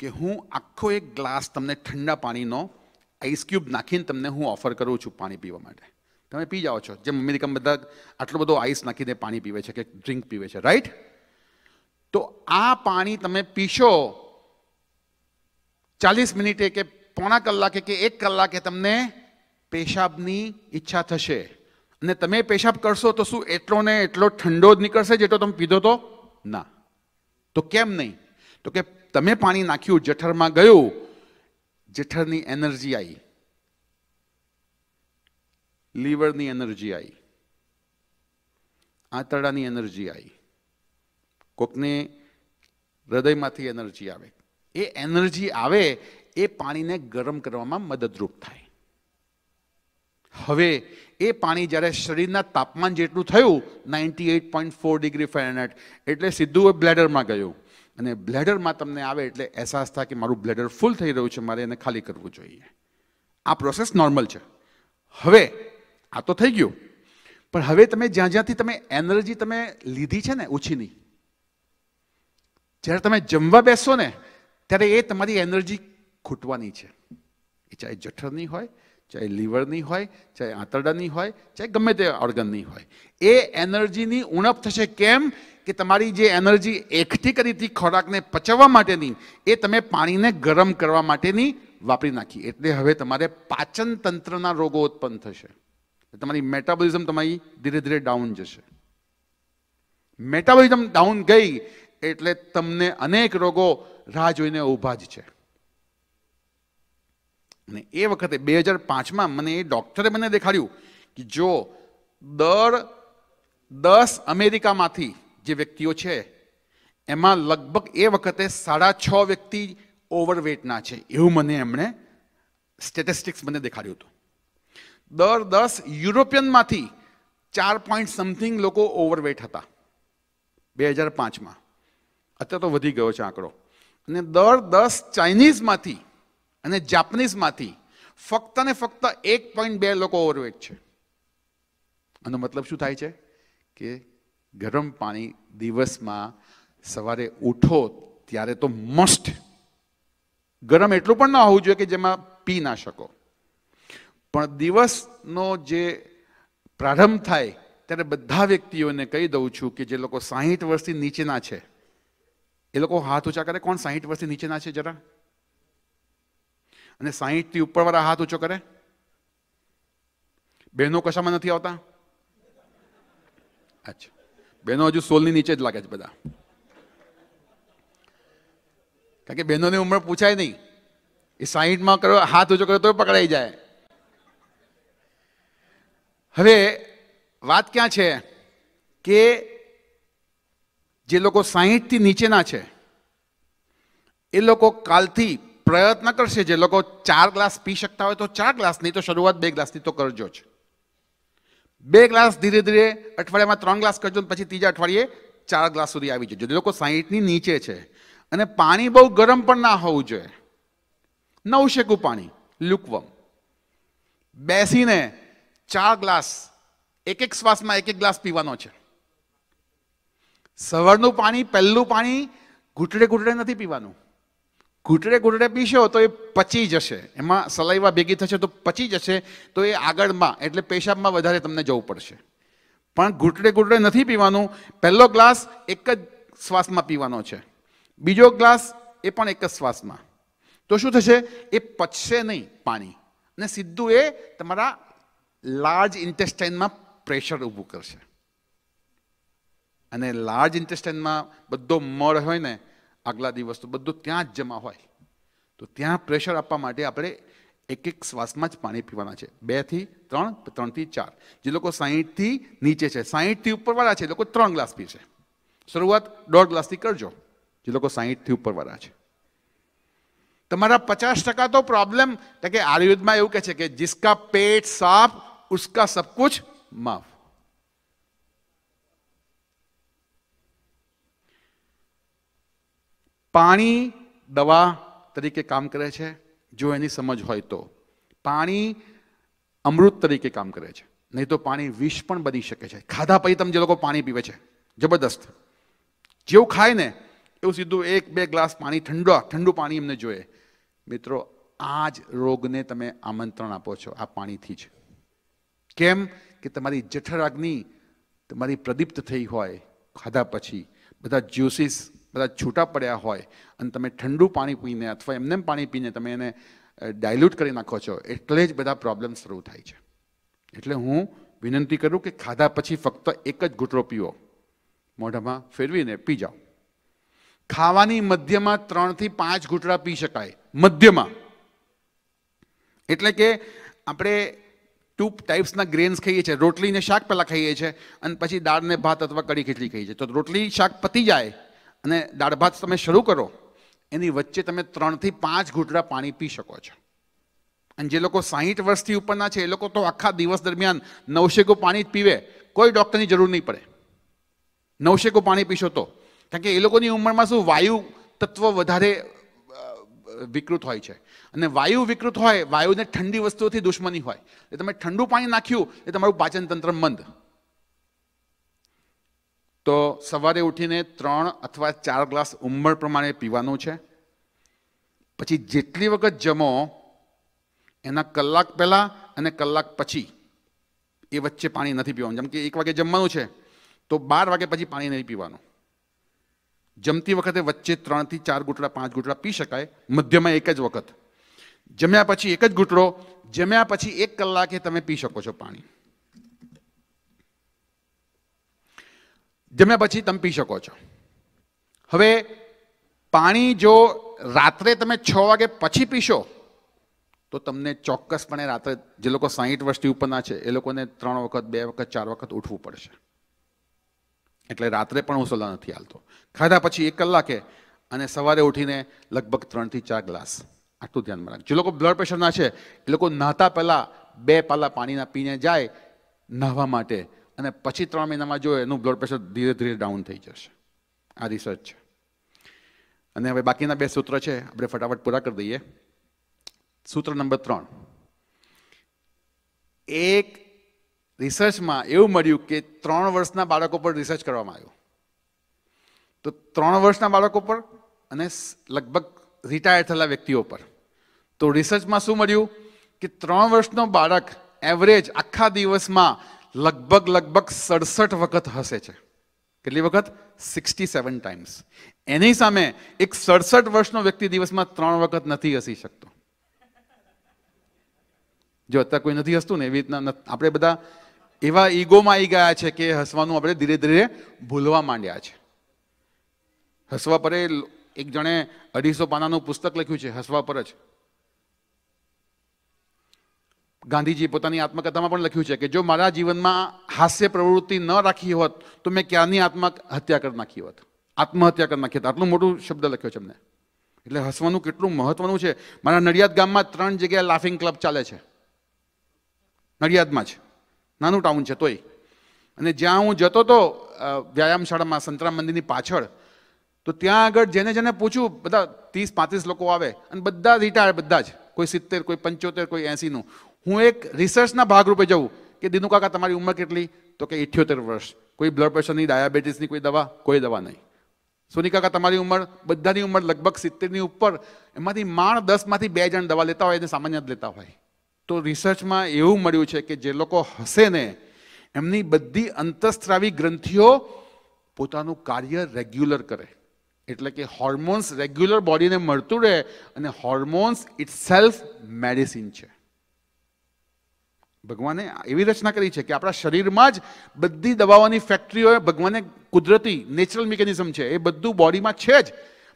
કે હું આખો એક ગ્લાસ તમને ઠંડા પાણીનો આઈસ ક્યુબ નાખીને તમને હું ઓફર કરું છું પાણી પીવા માટે તમે પી જાઓ છો જેમ અમેરિકન બધા આટલો બધો આઈસ નાખીને પાણી પીવે છે કે ડ્રિંક પીવે છે રાઈટ તો આ પાણી તમે પીશો ચાલીસ મિનિટે કે પોણા કલાકે કે એક કલાકે તમને પેશાબની ઈચ્છા થશે અને તમે પેશાબ કરશો તો શું એટલો ને એટલો ઠંડો જ નીકળશે જેટલો તમે પીધો તો ના તો કેમ નહીં તો કે તમે પાણી નાખ્યું જઠરમાં ગયું જઠરની એનર્જી આવી લીવરની એનર્જી આવી આંતરડાની એનર્જી આવી કોકને હૃદયમાંથી એનર્જી આવે એ એનર્જી આવે એ પાણીને ગરમ કરવામાં મદદરૂપ થાય હવે એ પાણી જ્યારે શરીરના તાપમાન જેટલું થયું ninety eight point four degree fahrenheit એટલે સીધું એ બ્લેડરમાં ગયું અને બ્લેડરમાં તમને આવે એટલે અહેસાસ થાય કે મારું બ્લેડર ફૂલ થઈ રહ્યું છે મારે એને ખાલી કરવું જોઈએ આ પ્રોસેસ નોર્મલ છે હવે આ તો થઈ ગયું પણ હવે તમે જ્યાં જ્યાંથી તમે એનર્જી તમે લીધી છે ને ઓછીની જ્યારે તમે જમવા બેસો ને ત્યારે એ તમારી એનર્જી ખૂટવાની છે એ ચાહે જઠરની હોય ચાહે લીવરની હોય ચાહે આંતરડાની હોય ચાહે ગમે તે ઓર્ગનની હોય એ એનર્જીની ઉણપ થશે કેમ કે તમારી જે એનર્જી એકઠી કરી હતી ખોરાકને પચવવા માટેની એ તમે પાણીને ગરમ કરવા માટેની વાપરી નાખી એટલે હવે તમારે પાચન તંત્રના રોગો ઉત્પન્ન થશે તમારી મેટાબોલિઝમ તમારી ધીરે ધીરે ડાઉન જશે મેટાબોલિઝમ ડાઉન ગઈ એટલે તમને અનેક રોગો રાહ જોઈને ઊભા જ છે અને એ વખતે બે હજાર પાંચમાં મને એ ડૉક્ટરે મને દેખાડ્યું કે જો દર દસ અમેરિકામાંથી જે વ્યક્તિઓ છે એમાં લગભગ એ વખતે સાડા છ વ્યક્તિ ઓવરવેટના છે એવું મને એમણે સ્ટેટિસ્ટિક્સ મને દેખાડ્યું હતું દર દસ યુરોપિયનમાંથી ચાર પોઈન્ટ સમથિંગ લોકો ઓવરવેટ હતા બે હજાર પાંચમાં અત્યારે તો વધી ગયો છે આંકડો અને દર દસ ચાઇનીઝમાંથી અને જાપનીઝમાંથી ફક્ત ને ફક્ત એક પોઈન્ટ બે લોકો ઓવરવેટ છે આનો મતલબ શું થાય છે કે ગરમ પાણી દિવસમાં સવારે ઉઠો ત્યારે તો મસ્ટ ગરમ એટલું પણ ના હોવું જોઈએ કે જેમાં પી ના શકો પણ દિવસનો જે પ્રારંભ થાય ત્યારે બધા વ્યક્તિઓને કહી દઉં છું કે જે લોકો સાહીઠ વર્ષથી નીચેના છે એ લોકો હાથ ઊંચા કરે કોણ સાહીઠ વર્ષથી નીચેના છે જરા અને સાહીઠ થી ઉપરવાળા હાથ ઊંચો કરે બહેનો કશામાં નથી આવતા અચ્છા બહેનો હજુ સોલની નીચે જ લાગે છે બધા કારણ કે બહેનોની ઉંમર પૂછાય નહીં એ સાહીઠમાં કરો હાથ ઊંચો કરો તો પકડાઈ જાય હવે વાત ક્યાં છે કે જે લોકો સાહીઠથી નીચેના છે એ લોકો કાલથી પ્રયત્ન કરશે જે લોકો ચાર ગ્લાસ પી શકતા હોય તો ચાર ગ્લાસ નહીં તો શરૂઆત બે ગ્લાસની તો કરજો જ બે ગ્લાસ ધીરે ધીરે અઠવાડિયામાં ત્રણ ગ્લાસ કરજો પછી ત્રીજા અઠવાડિયે ચાર ગ્લાસ સુધી આવી જજો જે લોકો સાહીઠની નીચે છે અને પાણી બહુ ગરમ પણ ના હોવું જોઈએ નવ શેકું પાણી લુકવમ બેસીને ચાર ગ્લાસ એક એક શ્વાસમાં એક એક ગ્લાસ પીવાનો છે સવારનું પાણી પહેલું પાણી ઘૂંટડે ઘૂંટડે નથી પીવાનું ઘૂંટડે ઘૂંટડે પીશો તો એ પચી જશે એમાં સલાઈવા ભેગી થશે તો પચી જશે તો એ આગળમાં એટલે પેશાબમાં વધારે તમને જવું પડશે પણ ઘૂંટડે ઘૂંટડે નથી પીવાનું પહેલો ગ્લાસ એક જ શ્વાસમાં પીવાનો છે બીજો ગ્લાસ એ પણ એક જ શ્વાસમાં તો શું થશે એ પચશે નહીં પાણી અને સીધું એ તમારા લાર્જ ઇન્ટેસ્ટાઇનમાં પ્રેશર ઊભું કરશે અને લાર્જ ઇન્ટેસ્ટાઇનમાં બધો મળ હોય ને આગલા દિવસ તો બધું ત્યાં જ જમા હોય તો ત્યાં પ્રેશર આપવા માટે આપણે એક એક શ્વાસમાં જ પાણી પીવાના છે બેથી ત્રણ ત્રણથી ચાર જે લોકો સાહીઠથી નીચે છે સાહીઠથી ઉપરવાળા છે એ લોકો ત્રણ ગ્લાસ પી છે શરૂઆત દોઢ ગ્લાસથી કરજો જે લોકો સાહીઠથી ઉપરવાળા છે તમારા પચાસ ટકા તો પ્રોબ્લેમ કે આયુર્વેદમાં એવું કહે છે કે જીસકા પેટ સાફ ઉસકા સબ માફ પાણી દવા તરીકે કામ કરે છે જો એની સમજ હોય તો પાણી અમૃત તરીકે કામ કરે છે નહીં તો પાણી વિષ પણ બની શકે છે ખાધા પછી તમે જે લોકો પાણી પીવે છે જબરદસ્ત જેવું ખાય ને એવું સીધું એક બે ગ્લાસ પાણી ઠંડો ઠંડુ પાણી એમને જોઈએ મિત્રો આ જ રોગને તમે આમંત્રણ આપો છો આ પાણીથી જ કેમ કે તમારી જઠરાગ્નિ તમારી પ્રદીપ્ત થઈ હોય ખાધા પછી બધા જ્યુસીસ બધા છૂટા પડ્યા હોય અને તમે ઠંડુ પાણી પીને અથવા એમને પાણી પીને તમે એને ડાયલ્યુટ કરી નાખો છો એટલે જ બધા પ્રોબ્લેમ શરૂ થાય છે એટલે હું વિનંતી કરું કે ખાધા પછી ફક્ત એક જ ઘૂંટડો પીવો મોઢામાં ફેરવીને પી જાઓ ખાવાની મધ્યમાં ત્રણથી પાંચ ઘૂંટડા પી શકાય મધ્યમાં એટલે કે આપણે ટુ ટાઈપ્સના ગ્રેન્સ ખાઈએ છીએ રોટલીને શાક પહેલાં ખાઈએ છીએ અને પછી દાળને ભાત અથવા કઢી ખીચડી ખાઈએ છીએ તો રોટલી શાક પતી જાય અને દાળ ભાત તમે શરૂ કરો એની વચ્ચે તમે ત્રણથી પાંચ ઘૂંટડા પાણી પી શકો છો અને જે લોકો સાહીઠ વર્ષથી ઉપરના છે એ લોકો તો આખા દિવસ દરમિયાન નવશેકો પાણી જ પીવે કોઈ ડૉક્ટરની જરૂર નહીં પડે નવશેકો પાણી પીશો તો કારણ કે એ લોકોની ઉંમરમાં શું વાયુ તત્વ વધારે વિકૃત હોય છે અને વાયુ વિકૃત હોય વાયુને ઠંડી વસ્તુઓથી દુશ્મની હોય એ તમે ઠંડુ પાણી નાખ્યું એ તમારું પાચનતંત્ર મંદ તો સવારે ઉઠીને ત્રણ અથવા ચાર ગ્લાસ ઉંમર પ્રમાણે પીવાનું છે પછી જેટલી વખત જમો એના કલાક પહેલાં અને કલાક પછી એ વચ્ચે પાણી નથી પીવાનું જેમ કે એક વાગે જમવાનું છે તો બાર વાગે પછી પાણી નહીં પીવાનું જમતી વખતે વચ્ચે ત્રણથી ચાર ઘૂંટડા પાંચ ઘૂંટડા પી શકાય મધ્યમાં એક જ વખત જમ્યા પછી એક જ ઘૂંટડો જમ્યા પછી એક કલાકે તમે પી શકો છો પાણી જમ્યા પછી તમે પી શકો છો હવે પાણી જો રાત્રે તમે છ વાગે પછી પીશો તો તમને ચોક્કસપણે રાત્રે જે લોકો સાહીઠ વર્ષથી ઉપરના છે એ લોકોને ત્રણ વખત બે વખત ચાર વખત ઉઠવું પડશે એટલે રાત્રે પણ હું સલાહ નથી હાલતો ખાધા પછી એક કલાકે અને સવારે ઉઠીને લગભગ ત્રણથી ચાર ગ્લાસ આટલું ધ્યાનમાં રાખ જે લોકો બ્લડ પ્રેશરના છે એ લોકો નહાતા પહેલાં બે પાલા પાણીના પીને જાય નાહવા માટે અને પછી ત્રણ મહિનામાં જો એનું બ્લડ પ્રેશર ધીરે ધીરે ડાઉન થઈ જશે આ રિસર્ચ છે અને હવે બાકીના બે સૂત્ર છે આપણે ફટાફટ પૂરા કરી દઈએ સૂત્ર નંબર ત્રણ એક રિસર્ચમાં એવું મળ્યું કે ત્રણ વર્ષના બાળકો પર રિસર્ચ કરવામાં આવ્યું તો ત્રણ વર્ષના બાળકો પર અને લગભગ રિટાયર થયેલા વ્યક્તિઓ પર તો રિસર્ચમાં શું મળ્યું કે ત્રણ વર્ષનો બાળક એવરેજ આખા દિવસમાં લગભગ લગભગ સડસઠ વખત હસે છે કેટલી વખત સિક્સટી સેવન ટાઈમ્સ એની સામે એક સડસઠ વર્ષનો વ્યક્તિ દિવસમાં ત્રણ વખત નથી હસી શકતો જો અત્યારે કોઈ નથી હસતું ને એવી રીતના આપણે બધા એવા ઈગોમાં આવી ગયા છે કે હસવાનું આપણે ધીરે ધીરે ભૂલવા માંડ્યા છે હસવા પરે એક જણે અઢીસો પાનાનું પુસ્તક લખ્યું છે હસવા પર જ ગાંધીજીએ પોતાની આત્મકથામાં પણ લખ્યું છે કે જો મારા જીવનમાં હાસ્ય પ્રવૃત્તિ ન રાખી હોત તો મેં ક્યારની આત્મહત્યા કરી નાખી હોત આત્મહત્યા કરી નાખી હોત આટલું મોટું શબ્દ લખ્યો છે એમને એટલે હસવાનું કેટલું મહત્વનું છે મારા નડિયાદ ગામમાં ત્રણ જગ્યાએ લાફિંગ ક્લબ ચાલે છે નડિયાદમાં જ નાનું ટાઉન છે તોય અને જ્યાં હું જતો હતો વ્યાયામશાળામાં સંતરામ મંદિરની પાછળ તો ત્યાં આગળ જેને જેને પૂછ્યું બધા ત્રીસ પાંત્રીસ લોકો આવે અને બધા રિટાયર બધા જ કોઈ સિત્તેર કોઈ પંચોતેર કોઈ એંસીનું હું એક રિસર્ચના ભાગરૂપે જાઉં કે દીનુ કાકા તમારી ઉંમર કેટલી તો કે ઇઠ્યોતેર વર્ષ કોઈ બ્લડ પ્રેશરની ડાયાબિટીસની કોઈ દવા કોઈ દવા નહીં સોનિકાકા તમારી ઉંમર બધાની ઉંમર લગભગ સિત્તેરની ઉપર એમાંથી માણ દસમાંથી બે જણ દવા લેતા હોય એને સામાન્ય જ લેતા હોય તો રિસર્ચમાં એવું મળ્યું છે કે જે લોકો હશે ને એમની બધી અંતઃસ્ત્રાવી ગ્રંથિઓ પોતાનું કાર્ય રેગ્યુલર કરે એટલે કે હોર્મોન્સ રેગ્યુલર બોડીને મળતું રહે અને હોર્મોન્સ ઇટ સેલ્ફ મેડિસિન છે ભગવાને એવી રચના કરી છે કે આપણા શરીરમાં જ બધી દવાઓની ફેક્ટરીઓ ભગવાને કુદરતી નેચરલ મિકેનિઝમ છે એ બધું બોડીમાં છે જ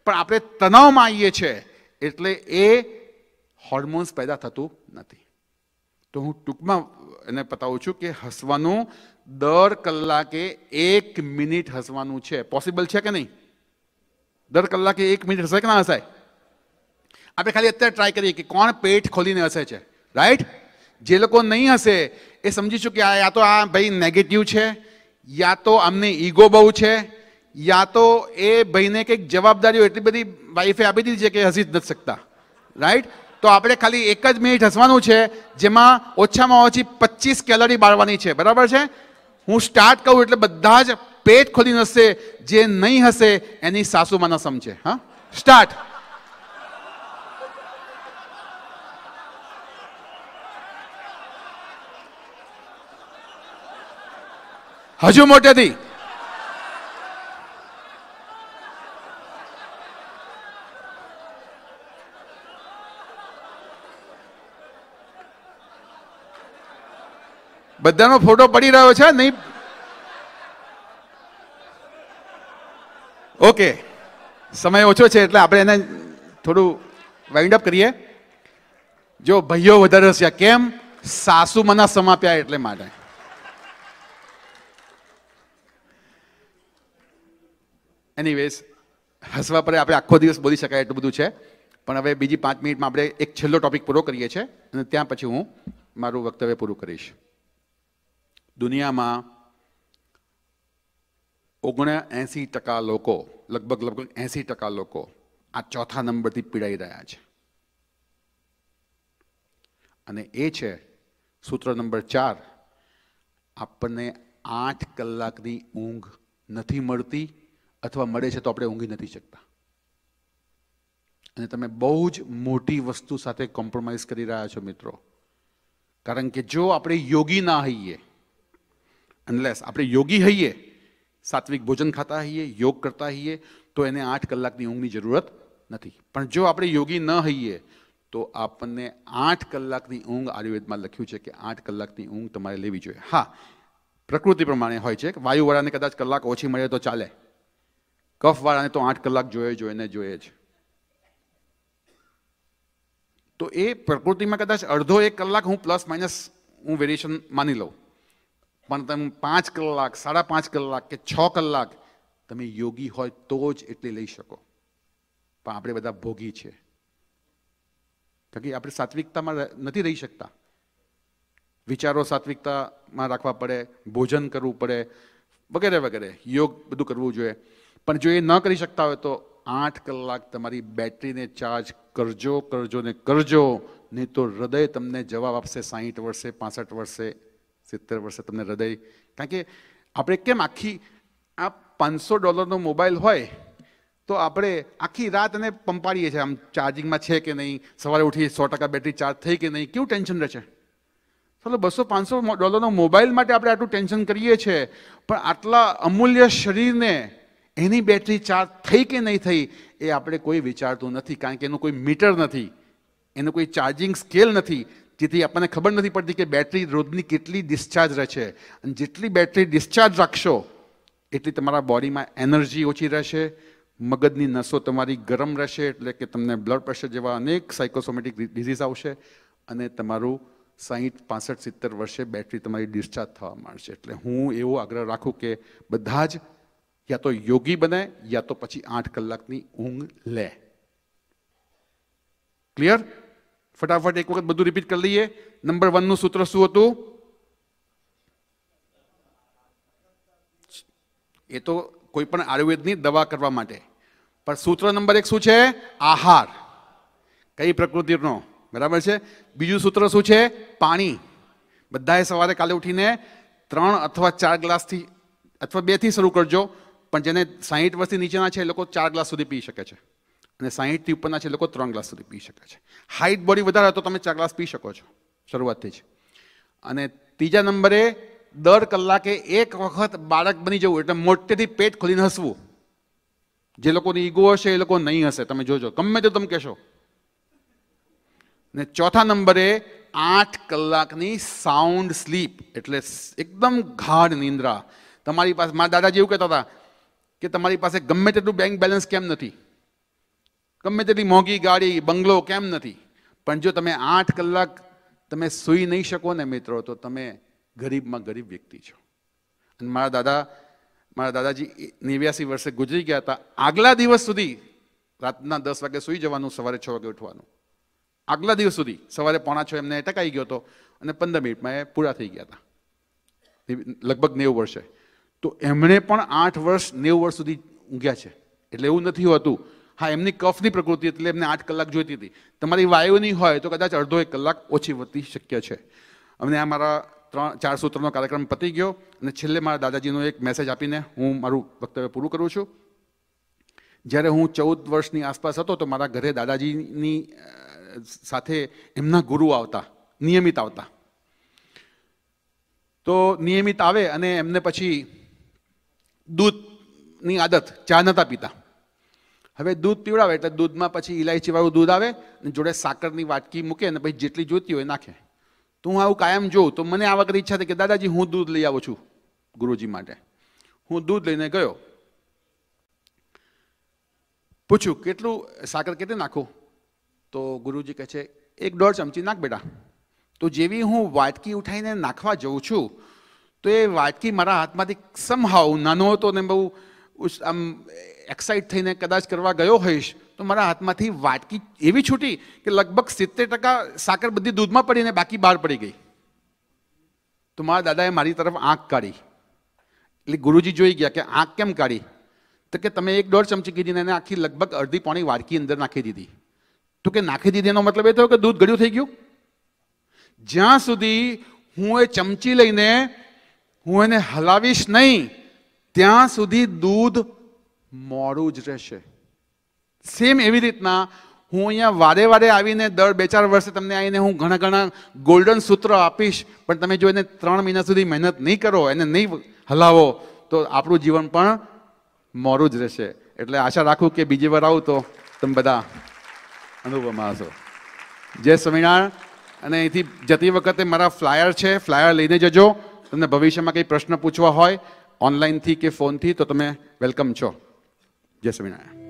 પણ આપણે તણાવમાં આવીએ છીએ એટલે એ હોર્મોન્સ પેદા થતું નથી તો હું ટૂંકમાં એને બતાવું છું કે હસવાનું દર કલાકે એક મિનિટ હસવાનું છે પોસિબલ છે કે નહીં દર કલાકે એક મિનિટ હસાય કે ના હસાય આપણે ખાલી અત્યારે ટ્રાય કરીએ કે કોણ પેટ ખોલીને હસે છે રાઈટ જે લોકો નહીં હશે એ સમજી શકે આ યા તો આ ભાઈ નેગેટિવ છે યા તો અમને ઈગો બહુ છે યા તો એ ભાઈને કંઈક જવાબદારીઓ એટલી બધી વાઈફે આપી દીધી છે કે હસી જ નથી શકતા રાઈટ તો આપણે ખાલી એક જ મિનિટ હસવાનું છે જેમાં ઓછામાં ઓછી પચીસ કેલરી બાળવાની છે બરાબર છે હું સ્ટાર્ટ કહું એટલે બધા જ પેટ ખોલી હસશે જે નહીં હશે એની સાસુમાં ન સમજે હા સ્ટાર્ટ હજુ મોટેથી બધાનો ફોટો પડી રહ્યો છે નહીં ઓકે સમય ઓછો છે એટલે આપણે એને થોડું વાઇન્ડ અપ કરીએ જો ભાઈઓ વધારે હશે કેમ સાસુ મના સમાપ્યા એટલે માટે એનીવેઝ હસવા પર આપણે આખો દિવસ બોલી શકાય એટલું બધું છે પણ હવે બીજી પાંચ મિનિટમાં આપણે એક છેલ્લો ટોપિક પૂરો કરીએ છીએ અને ત્યાં પછી હું મારું વક્તવ્ય પૂરું કરીશ દુનિયામાં ઓગણ એંસી ટકા લોકો લગભગ લગભગ એંસી ટકા લોકો આ ચોથા નંબરથી પીડાઈ રહ્યા છે અને એ છે સૂત્ર નંબર ચાર આપણને આઠ કલાકની ઊંઘ નથી મળતી અથવા મળે છે તો આપણે ઊંઘી નથી શકતા અને તમે બહુ જ મોટી વસ્તુ સાથે કોમ્પ્રોમાઇઝ કરી રહ્યા છો મિત્રો કારણ કે જો આપણે યોગી ના હઈએ અનલેસ આપણે યોગી હઈએ સાત્વિક ભોજન ખાતા હઈએ યોગ કરતા હઈએ તો એને આઠ કલાકની ઊંઘની જરૂરત નથી પણ જો આપણે યોગી ન હઈએ તો આપણને આઠ કલાકની ઊંઘ આયુર્વેદમાં લખ્યું છે કે આઠ કલાકની ઊંઘ તમારે લેવી જોઈએ હા પ્રકૃતિ પ્રમાણે હોય છે વાયુવાળાને કદાચ કલાક ઓછી મળે તો ચાલે કફવાળાને તો આઠ કલાક જોઈએ જોઈને જોઈએ જ તો એ પ્રકૃતિમાં કદાચ અડધો એક કલાક હું પ્લસ માઇનસ હું વેરિએશન માની લઉં પણ તમે પાંચ કલાક સાડા પાંચ કલાક કે છ કલાક તમે યોગી હોય તો જ એટલી લઈ શકો પણ આપણે બધા ભોગી છે કારણ કે આપણે સાત્વિકતામાં નથી રહી શકતા વિચારો સાત્વિકતામાં રાખવા પડે ભોજન કરવું પડે વગેરે વગેરે યોગ બધું કરવું જોઈએ પણ જો એ ન કરી શકતા હોય તો આઠ કલાક તમારી બેટરીને ચાર્જ કરજો કરજો ને કરજો નહીં તો હૃદય તમને જવાબ આપશે સાહીઠ વર્ષે પાસઠ વર્ષે સિત્તેર વર્ષે તમને હૃદય કારણ કે આપણે કેમ આખી આ પાંચસો ડોલરનો મોબાઈલ હોય તો આપણે આખી રાત એને પંપાડીએ છીએ આમ ચાર્જિંગમાં છે કે નહીં સવારે ઉઠી સો ટકા બેટરી ચાર્જ થઈ કે નહીં કેવું ટેન્શન રહે છે ચાલો બસો પાંચસો ડોલરનો મોબાઈલ માટે આપણે આટલું ટેન્શન કરીએ છીએ પણ આટલા અમૂલ્ય શરીરને એની બેટરી ચાર્જ થઈ કે નહીં થઈ એ આપણે કોઈ વિચારતું નથી કારણ કે એનું કોઈ મીટર નથી એનું કોઈ ચાર્જિંગ સ્કેલ નથી જેથી આપણને ખબર નથી પડતી કે બેટરી રોજની કેટલી ડિસ્ચાર્જ રહેશે અને જેટલી બેટરી ડિસ્ચાર્જ રાખશો એટલી તમારા બોડીમાં એનર્જી ઓછી રહેશે મગજની નસો તમારી ગરમ રહેશે એટલે કે તમને બ્લડ પ્રેશર જેવા અનેક સાયકોસોમેટિક ડિઝીઝ આવશે અને તમારું સાહીઠ પાસઠ સિત્તેર વર્ષે બેટરી તમારી ડિસ્ચાર્જ થવા માંડશે એટલે હું એવો આગ્રહ રાખું કે બધા જ યા તો યોગી બને યા તો પછી આઠ કલાકની ઊંઘ લે ક્લિયર ફટાફટ એક વખત બધું રિપીટ કરી લઈએ નંબર વનનું સૂત્ર શું હતું એ તો કોઈ પણ આયુર્વેદની દવા કરવા માટે પણ સૂત્ર નંબર એક શું છે આહાર કઈ પ્રકૃતિનો બરાબર છે બીજું સૂત્ર શું છે પાણી બધાએ સવારે કાલે ઉઠીને ત્રણ અથવા ચાર ગ્લાસથી અથવા બેથી શરૂ કરજો પણ જેને સાહીઠ વર્ષથી નીચેના છે એ લોકો ચાર ગ્લાસ સુધી પી શકે છે અને સાહીઠથી ઉપરના છે એ લોકો ત્રણ ગ્લાસ સુધી પી શકે છે હાઇટ બોડી વધારે તો તમે ચાર ગ્લાસ પી શકો છો શરૂઆતથી જ અને ત્રીજા નંબરે દર કલાકે એક વખત બાળક બની જવું એટલે મોટેથી પેટ ખોલીને હસવું જે લોકોની ઈગો હશે એ લોકો નહીં હશે તમે જોજો ગમે તો તમે કહેશો ને ચોથા નંબરે આઠ કલાકની સાઉન્ડ સ્લીપ એટલે એકદમ ગાઢ નિંદ્રા તમારી પાસે મારા દાદા જેવું કહેતા હતા કે તમારી પાસે ગમે તેટલું બેંક બેલેન્સ કેમ નથી ગમે તેટલી મોંઘી ગાડી બંગલો કેમ નથી પણ જો તમે આઠ કલાક તમે સૂઈ નહીં શકો ને મિત્રો તો તમે ગરીબમાં ગરીબ વ્યક્તિ છો અને મારા દાદા મારા દાદાજી નેવ્યાસી વર્ષે ગુજરી ગયા હતા આગલા દિવસ સુધી રાતના દસ વાગે સૂઈ જવાનું સવારે છ વાગે ઉઠવાનું આગલા દિવસ સુધી સવારે પોણા છ એમને ટકાઈ ગયો હતો અને પંદર મિનિટમાં એ પૂરા થઈ ગયા હતા લગભગ નેવું વર્ષે તો એમણે પણ આઠ વર્ષ નેવું વર્ષ સુધી ઊંઘ્યા છે એટલે એવું નથી હોતું હા એમની કફની પ્રકૃતિ એટલે એમને આઠ કલાક જોઈતી હતી તમારી વાયુની હોય તો કદાચ અડધો એક કલાક ઓછી વધતી શક્ય છે અમને આ મારા ત્રણ ચાર સૂત્રનો કાર્યક્રમ પતી ગયો અને છેલ્લે મારા દાદાજીનો એક મેસેજ આપીને હું મારું વક્તવ્ય પૂરું કરું છું જ્યારે હું ચૌદ વર્ષની આસપાસ હતો તો મારા ઘરે દાદાજીની સાથે એમના ગુરુ આવતા નિયમિત આવતા તો નિયમિત આવે અને એમને પછી દૂધની આદત ચા નહોતા પીતા હવે દૂધ પીવડાવે એટલે દૂધમાં પછી ઇલાયચીવાળું દૂધ આવે અને જોડે સાકરની વાટકી મૂકે અને પછી જેટલી જોઈતી હોય નાખે તો હું આવું કાયમ જોઉં તો મને આ વખતે ઈચ્છા થઈ કે દાદાજી હું દૂધ લઈ આવું છું ગુરુજી માટે હું દૂધ લઈને ગયો પૂછ્યું કેટલું સાકર કેટલી નાખું તો ગુરુજી કહે છે એક દોઢ ચમચી નાખ બેટા તો જેવી હું વાટકી ઉઠાઈને નાખવા જઉં છું તો એ વાટકી મારા હાથમાંથી સમહાવ નાનો હતો ને બહુ આમ એક્સાઇટ થઈને કદાચ કરવા ગયો હોઈશ તો મારા હાથમાંથી વાટકી એવી છૂટી કે લગભગ સિત્તેર ટકા સાકર બધી દૂધમાં પડીને બાકી બહાર પડી ગઈ તો મારા દાદાએ મારી તરફ આંખ કાઢી એટલે ગુરુજી જોઈ ગયા કે આંખ કેમ કાઢી તો કે તમે એક દોઢ ચમચી કીધીને એને આખી લગભગ અડધી પોણી વાટકી અંદર નાખી દીધી તો કે નાખી દીધી એનો મતલબ એ થયો કે દૂધ ગળ્યું થઈ ગયું જ્યાં સુધી હું એ ચમચી લઈને હું એને હલાવીશ નહીં ત્યાં સુધી દૂધ મોડું જ રહેશે સેમ એવી રીતના હું અહીંયા વારે વારે આવીને દર બે ચાર વર્ષે તમને આવીને હું ઘણા ઘણા ગોલ્ડન સૂત્ર આપીશ પણ તમે જો એને ત્રણ મહિના સુધી મહેનત નહીં કરો એને નહીં હલાવો તો આપણું જીવન પણ મોરું જ રહેશે એટલે આશા રાખું કે બીજી વાર આવું તો તમે બધા અનુભવમાં હશો જય સ્વામિનારાયણ અને અહીંથી જતી વખતે મારા ફ્લાયર છે ફ્લાયર લઈને જજો તમને ભવિષ્યમાં કંઈ પ્રશ્ન પૂછવા હોય ઓનલાઈનથી કે ફોનથી તો તમે વેલકમ છો જય સ્વામિનારાયણ